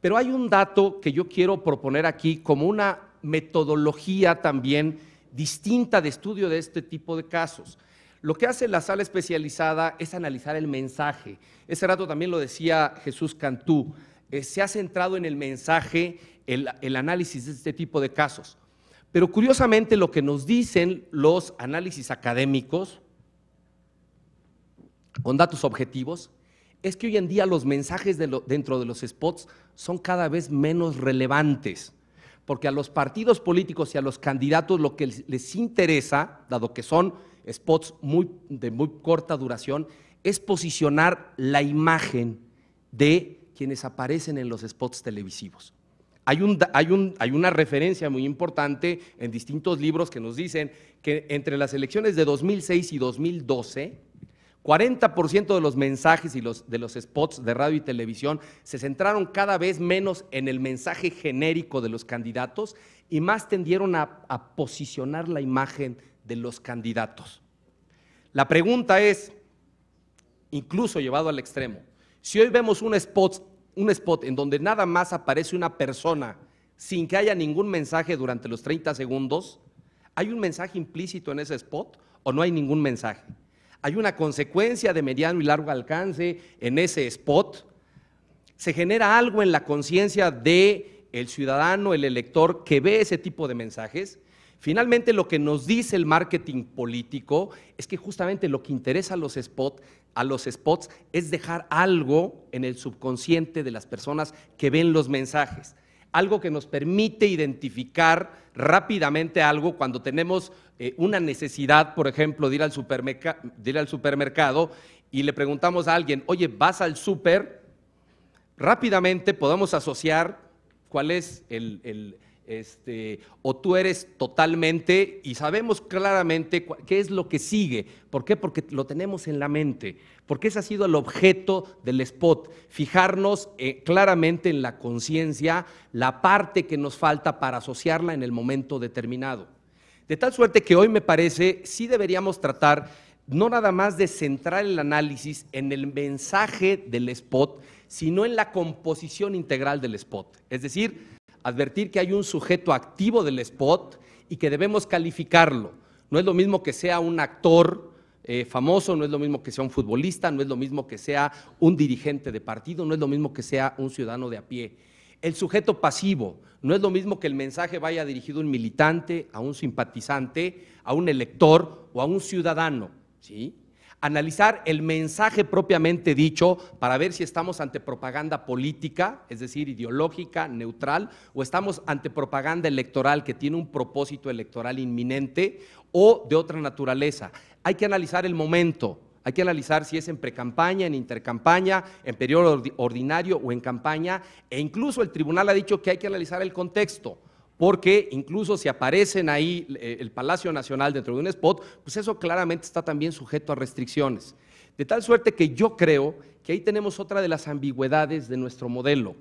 Speaker 6: Pero hay un dato que yo quiero proponer aquí como una metodología también distinta de estudio de este tipo de casos. Lo que hace la sala especializada es analizar el mensaje. Ese rato también lo decía Jesús Cantú. Eh, se ha centrado en el mensaje el análisis de este tipo de casos. Pero curiosamente lo que nos dicen los análisis académicos, con datos objetivos, es que hoy en día los mensajes dentro de los spots son cada vez menos relevantes, porque a los partidos políticos y a los candidatos lo que les interesa, dado que son spots muy, de muy corta duración, es posicionar la imagen de quienes aparecen en los spots televisivos. Hay, una referencia muy importante en distintos libros que nos dicen que entre las elecciones de 2006 y 2012, 40% de los mensajes y los, de los spots de radio y televisión se centraron cada vez menos en el mensaje genérico de los candidatos y más tendieron a, a posicionar la imagen de los candidatos. La pregunta es, incluso llevado al extremo, si hoy vemos un spot un spot en donde nada más aparece una persona sin que haya ningún mensaje durante los 30 segundos, ¿hay un mensaje implícito en ese spot o no hay ningún mensaje? ¿Hay una consecuencia de mediano y largo alcance en ese spot? ¿Se genera algo en la conciencia de el ciudadano, el elector que ve ese tipo de mensajes? Finalmente, lo que nos dice el marketing político es que justamente lo que interesa a los spots a los spots es dejar algo en el subconsciente de las personas que ven los mensajes, algo que nos permite identificar rápidamente algo cuando tenemos eh, una necesidad, por ejemplo, de ir, al ir, al supermercado y le preguntamos a alguien, oye, ¿vas al súper? Rápidamente podemos asociar cuál es el este, o tú eres totalmente y sabemos claramente qué es lo que sigue. ¿Por qué? Porque lo tenemos en la mente, porque ese ha sido el objeto del spot, fijarnos eh, claramente en la conciencia, la parte que nos falta para asociarla en el momento determinado. De tal suerte que hoy me parece sí deberíamos tratar no nada más de centrar el análisis en el mensaje del spot, sino en la composición integral del spot. Es decir, advertir que hay un sujeto activo del spot y que debemos calificarlo. No es lo mismo que sea un actor eh, famoso, no es lo mismo que sea un futbolista, no es lo mismo que sea un dirigente de partido, no es lo mismo que sea un ciudadano de a pie. El sujeto pasivo, no es lo mismo que el mensaje vaya dirigido a un militante, a un simpatizante, a un elector o a un ciudadano. ¿sí? analizar el mensaje propiamente dicho para ver si estamos ante propaganda política, es decir, ideológica, neutral, o estamos ante propaganda electoral que tiene un propósito electoral inminente o de otra naturaleza. Hay que analizar el momento, hay que analizar si es en precampaña, en intercampaña, en periodo ordinario o en campaña, e incluso el tribunal ha dicho que hay que analizar el contexto porque incluso si aparecen ahí eh, el Palacio Nacional dentro de un spot, pues eso claramente está también sujeto a restricciones. De tal suerte que yo creo que ahí tenemos otra de las ambigüedades de nuestro modelo.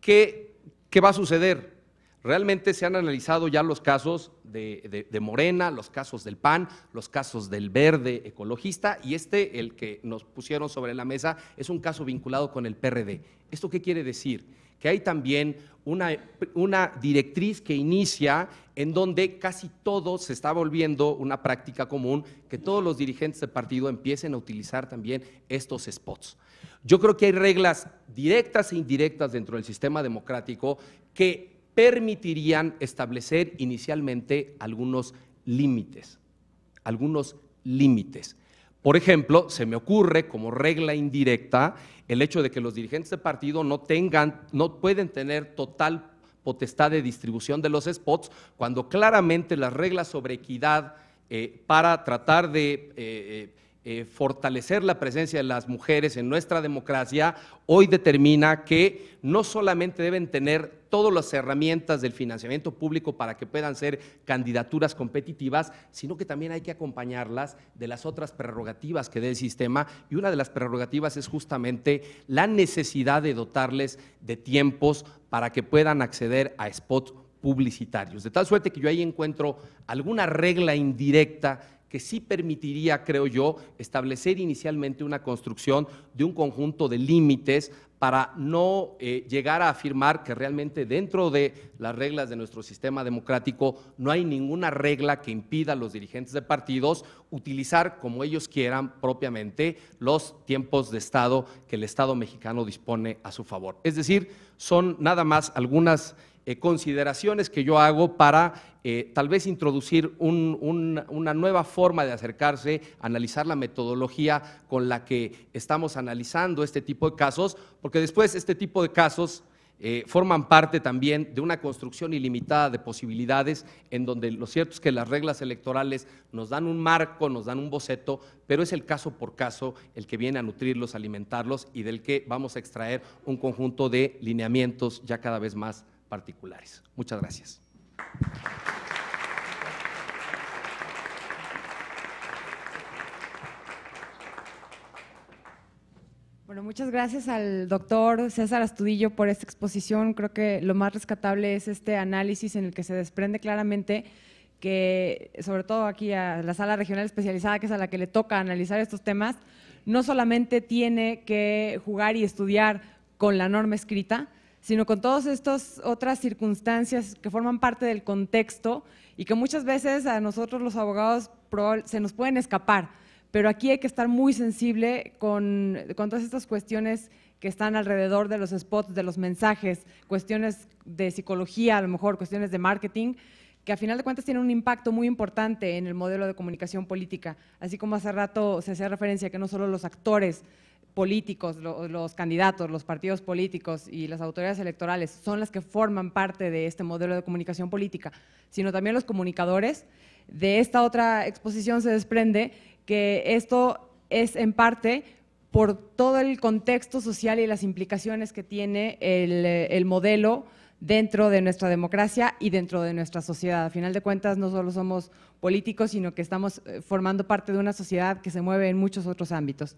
Speaker 6: ¿Qué, va a suceder? Realmente se han analizado ya los casos de, de, Morena, los casos del PAN, los casos del Verde ecologista y este, el que nos pusieron sobre la mesa, es un caso vinculado con el PRD. ¿Esto qué quiere decir? hay también una, directriz que inicia en donde casi todo se está volviendo una práctica común, que todos los dirigentes del partido empiecen a utilizar también estos spots. Yo creo que hay reglas directas e indirectas dentro del sistema democrático que permitirían establecer inicialmente algunos límites, algunos límites. Por ejemplo, se me ocurre como regla indirecta el hecho de que los dirigentes de partido no tengan, no pueden tener total potestad de distribución de los spots, cuando claramente las reglas sobre equidad eh, para tratar de eh, eh, eh, fortalecer la presencia de las mujeres en nuestra democracia, hoy determina que no solamente deben tener todas las herramientas del financiamiento público para que puedan ser candidaturas competitivas, sino que también hay que acompañarlas de las otras prerrogativas que dé el sistema. Y una de las prerrogativas es justamente la necesidad de dotarles de tiempos para que puedan acceder a spots publicitarios. De tal suerte que yo ahí encuentro alguna regla indirecta que sí permitiría, creo yo, establecer inicialmente una construcción de un conjunto de límites para no eh, llegar a afirmar que realmente dentro de las reglas de nuestro sistema democrático no hay ninguna regla que impida a los dirigentes de partidos utilizar como ellos quieran propiamente los tiempos de Estado que el Estado mexicano dispone a su favor. Es decir, son nada más algunas eh, consideraciones que yo hago para eh, tal vez introducir una nueva forma de acercarse, analizar la metodología con la que estamos analizando este tipo de casos, porque después este tipo de casos eh, forman parte también de una construcción ilimitada de posibilidades en donde lo cierto es que las reglas electorales nos dan un marco, nos dan un boceto, pero es el caso por caso el que viene a nutrirlos, alimentarlos y del que vamos a extraer un conjunto de lineamientos ya cada vez más particulares. Muchas gracias.
Speaker 2: Bueno, muchas gracias al doctor César Astudillo por esta exposición. Creo que lo más rescatable es este análisis en el que se desprende claramente que, sobre todo aquí a la sala regional especializada, que es a la que le toca analizar estos temas, no solamente tiene que jugar y estudiar con la norma escrita, sino con todas estas otras circunstancias que forman parte del contexto y que muchas veces a nosotros los abogados se nos pueden escapar, pero aquí hay que estar muy sensible con, con todas estas cuestiones que están alrededor de los spots, de los mensajes, cuestiones de psicología, a lo mejor cuestiones de marketing, que a final de cuentas tienen un impacto muy importante en el modelo de comunicación política, así como hace rato se hacía referencia que no solo los actores políticos, los candidatos, los partidos políticos y las autoridades electorales son las que forman parte de este modelo de comunicación política, sino también los comunicadores. De esta otra exposición se desprende que esto es en parte por todo el contexto social y las implicaciones que tiene el, el modelo dentro de nuestra democracia y dentro de nuestra sociedad. A final de cuentas, no solo somos políticos, sino que estamos eh, formando parte de una sociedad que se mueve en muchos otros ámbitos.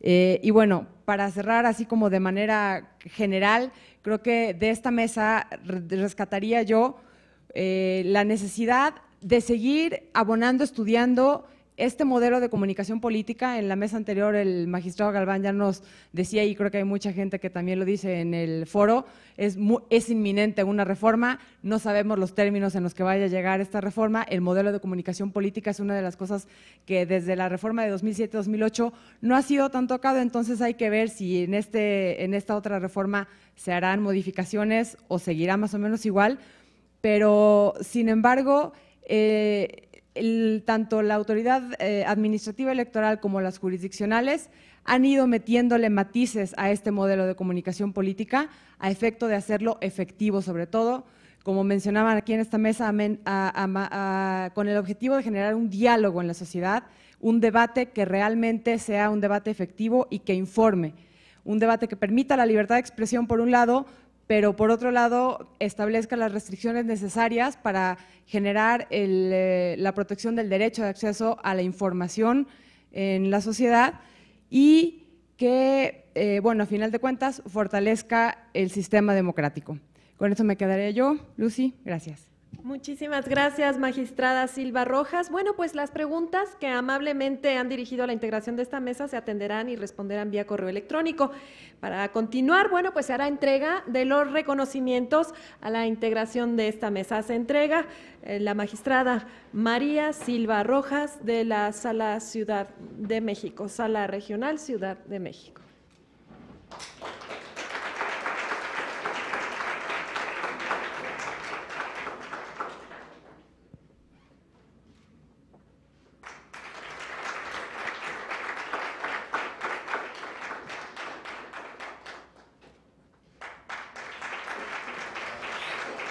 Speaker 2: Eh, y bueno, para cerrar así como de manera general, creo que de esta mesa rescataría yo eh, la necesidad de seguir abonando, estudiando este modelo de comunicación política, en la mesa anterior el magistrado Galván ya nos decía, y creo que hay mucha gente que también lo dice en el foro, es, es inminente una reforma, no sabemos los términos en los que vaya a llegar esta reforma, el modelo de comunicación política es una de las cosas que desde la reforma de 2007-2008 no ha sido tan tocado, entonces hay que ver si en, este, en esta otra reforma se harán modificaciones o seguirá más o menos igual, pero sin embargo… Eh, tanto la autoridad eh, administrativa electoral como las jurisdiccionales han ido metiéndole matices a este modelo de comunicación política a efecto de hacerlo efectivo sobre todo, como mencionaban aquí en esta mesa, con el objetivo de generar un diálogo en la sociedad, un debate que realmente sea un debate efectivo y que informe, un debate que permita la libertad de expresión por un lado, pero por otro lado establezca las restricciones necesarias para generar eh, la protección del derecho de acceso a la información en la sociedad y que, eh, bueno, a final de cuentas, fortalezca el sistema democrático. Con eso me quedaré yo. Lucy, gracias.
Speaker 1: Muchísimas gracias, magistrada Silva Rojas. Bueno, pues las preguntas que amablemente han dirigido a la integración de esta mesa se atenderán y responderán vía correo electrónico. Para continuar, bueno, pues se hará entrega de los reconocimientos a la integración de esta mesa. Se entrega eh, la magistrada María Silva Rojas de la Sala Ciudad de México, Sala Regional Ciudad de México.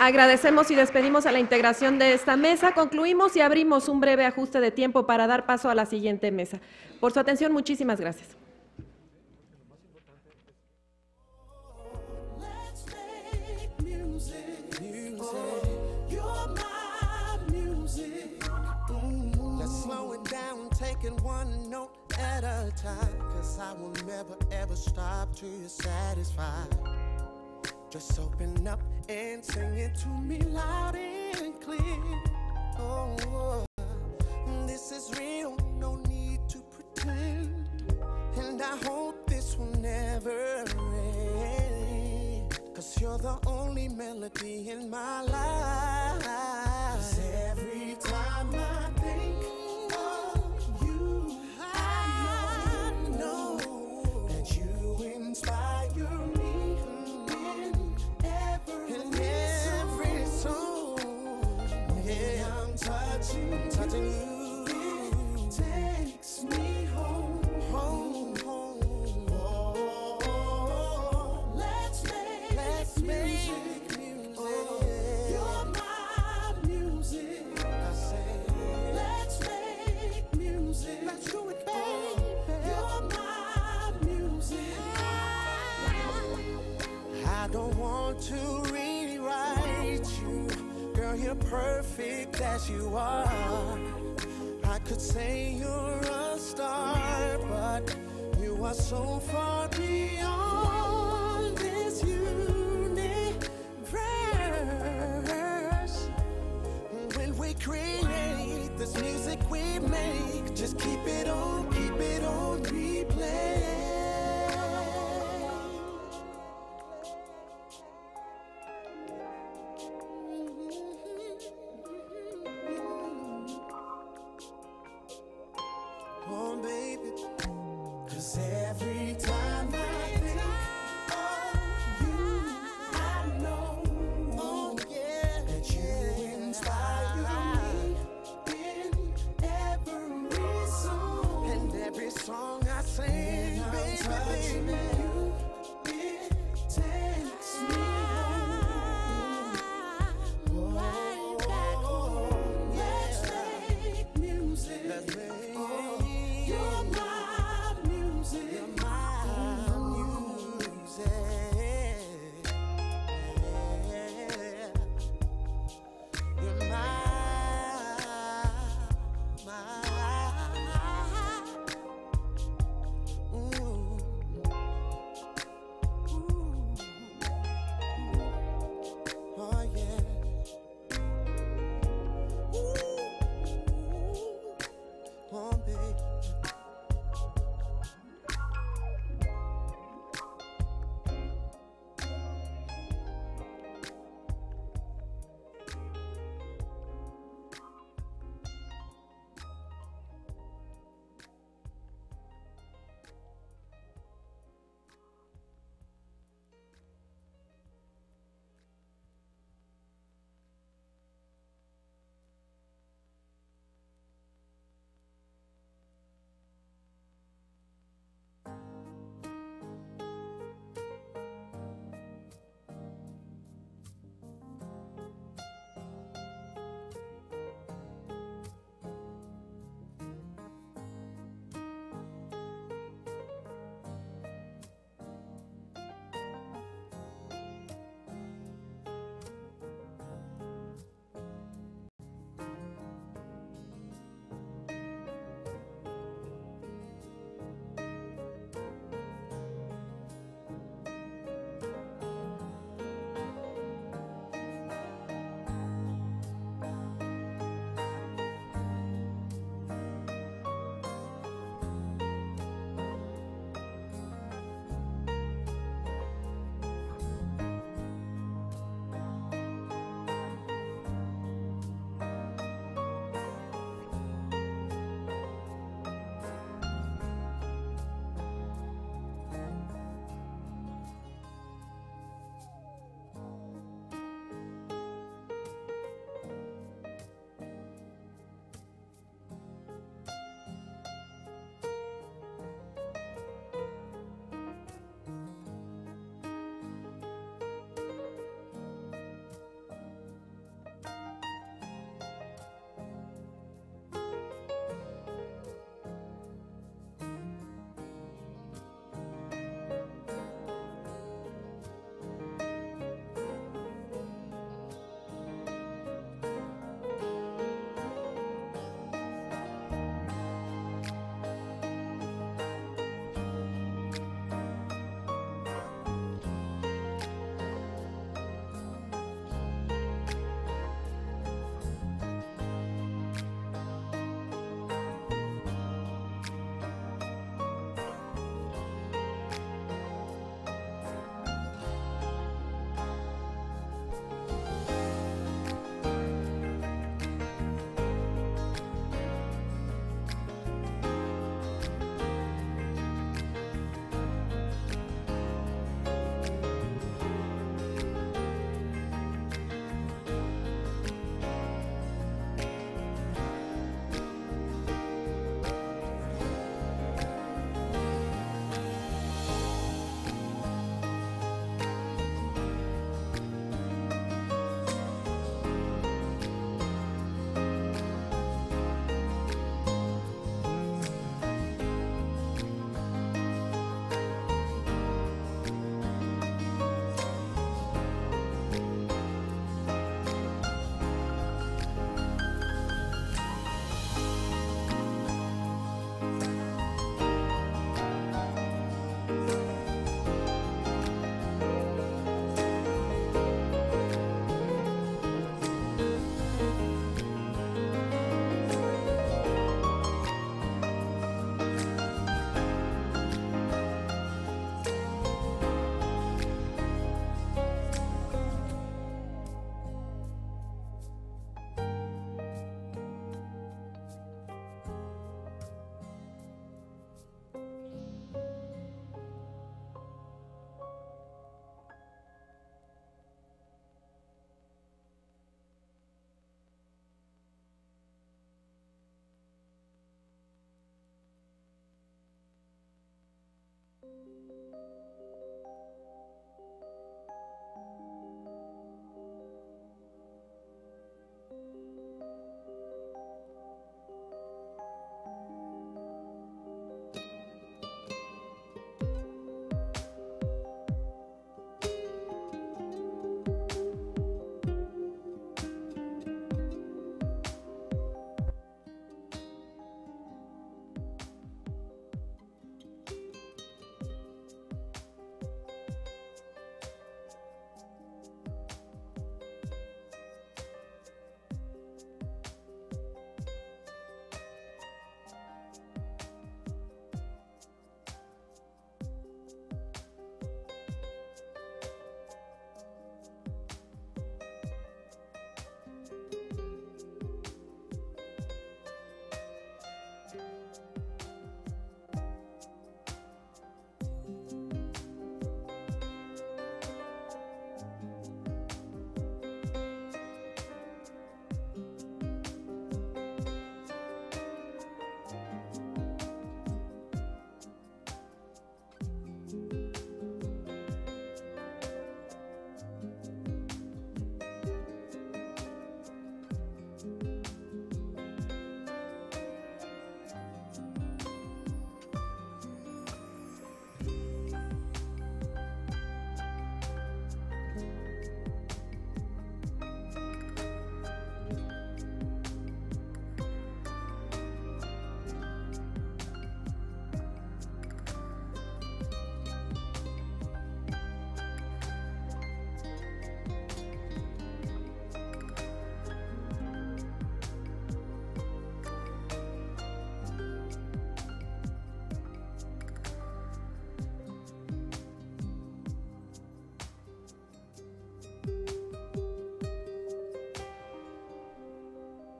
Speaker 1: Agradecemos y despedimos a la integración de esta mesa. Concluimos y abrimos un breve ajuste de tiempo para dar paso a la siguiente mesa. Por su atención, muchísimas gracias.
Speaker 5: Oh, Just open up and sing it to me loud and clear. Oh, this is real, no need to pretend. And I hope this will never end. Cause you're the only melody in my life.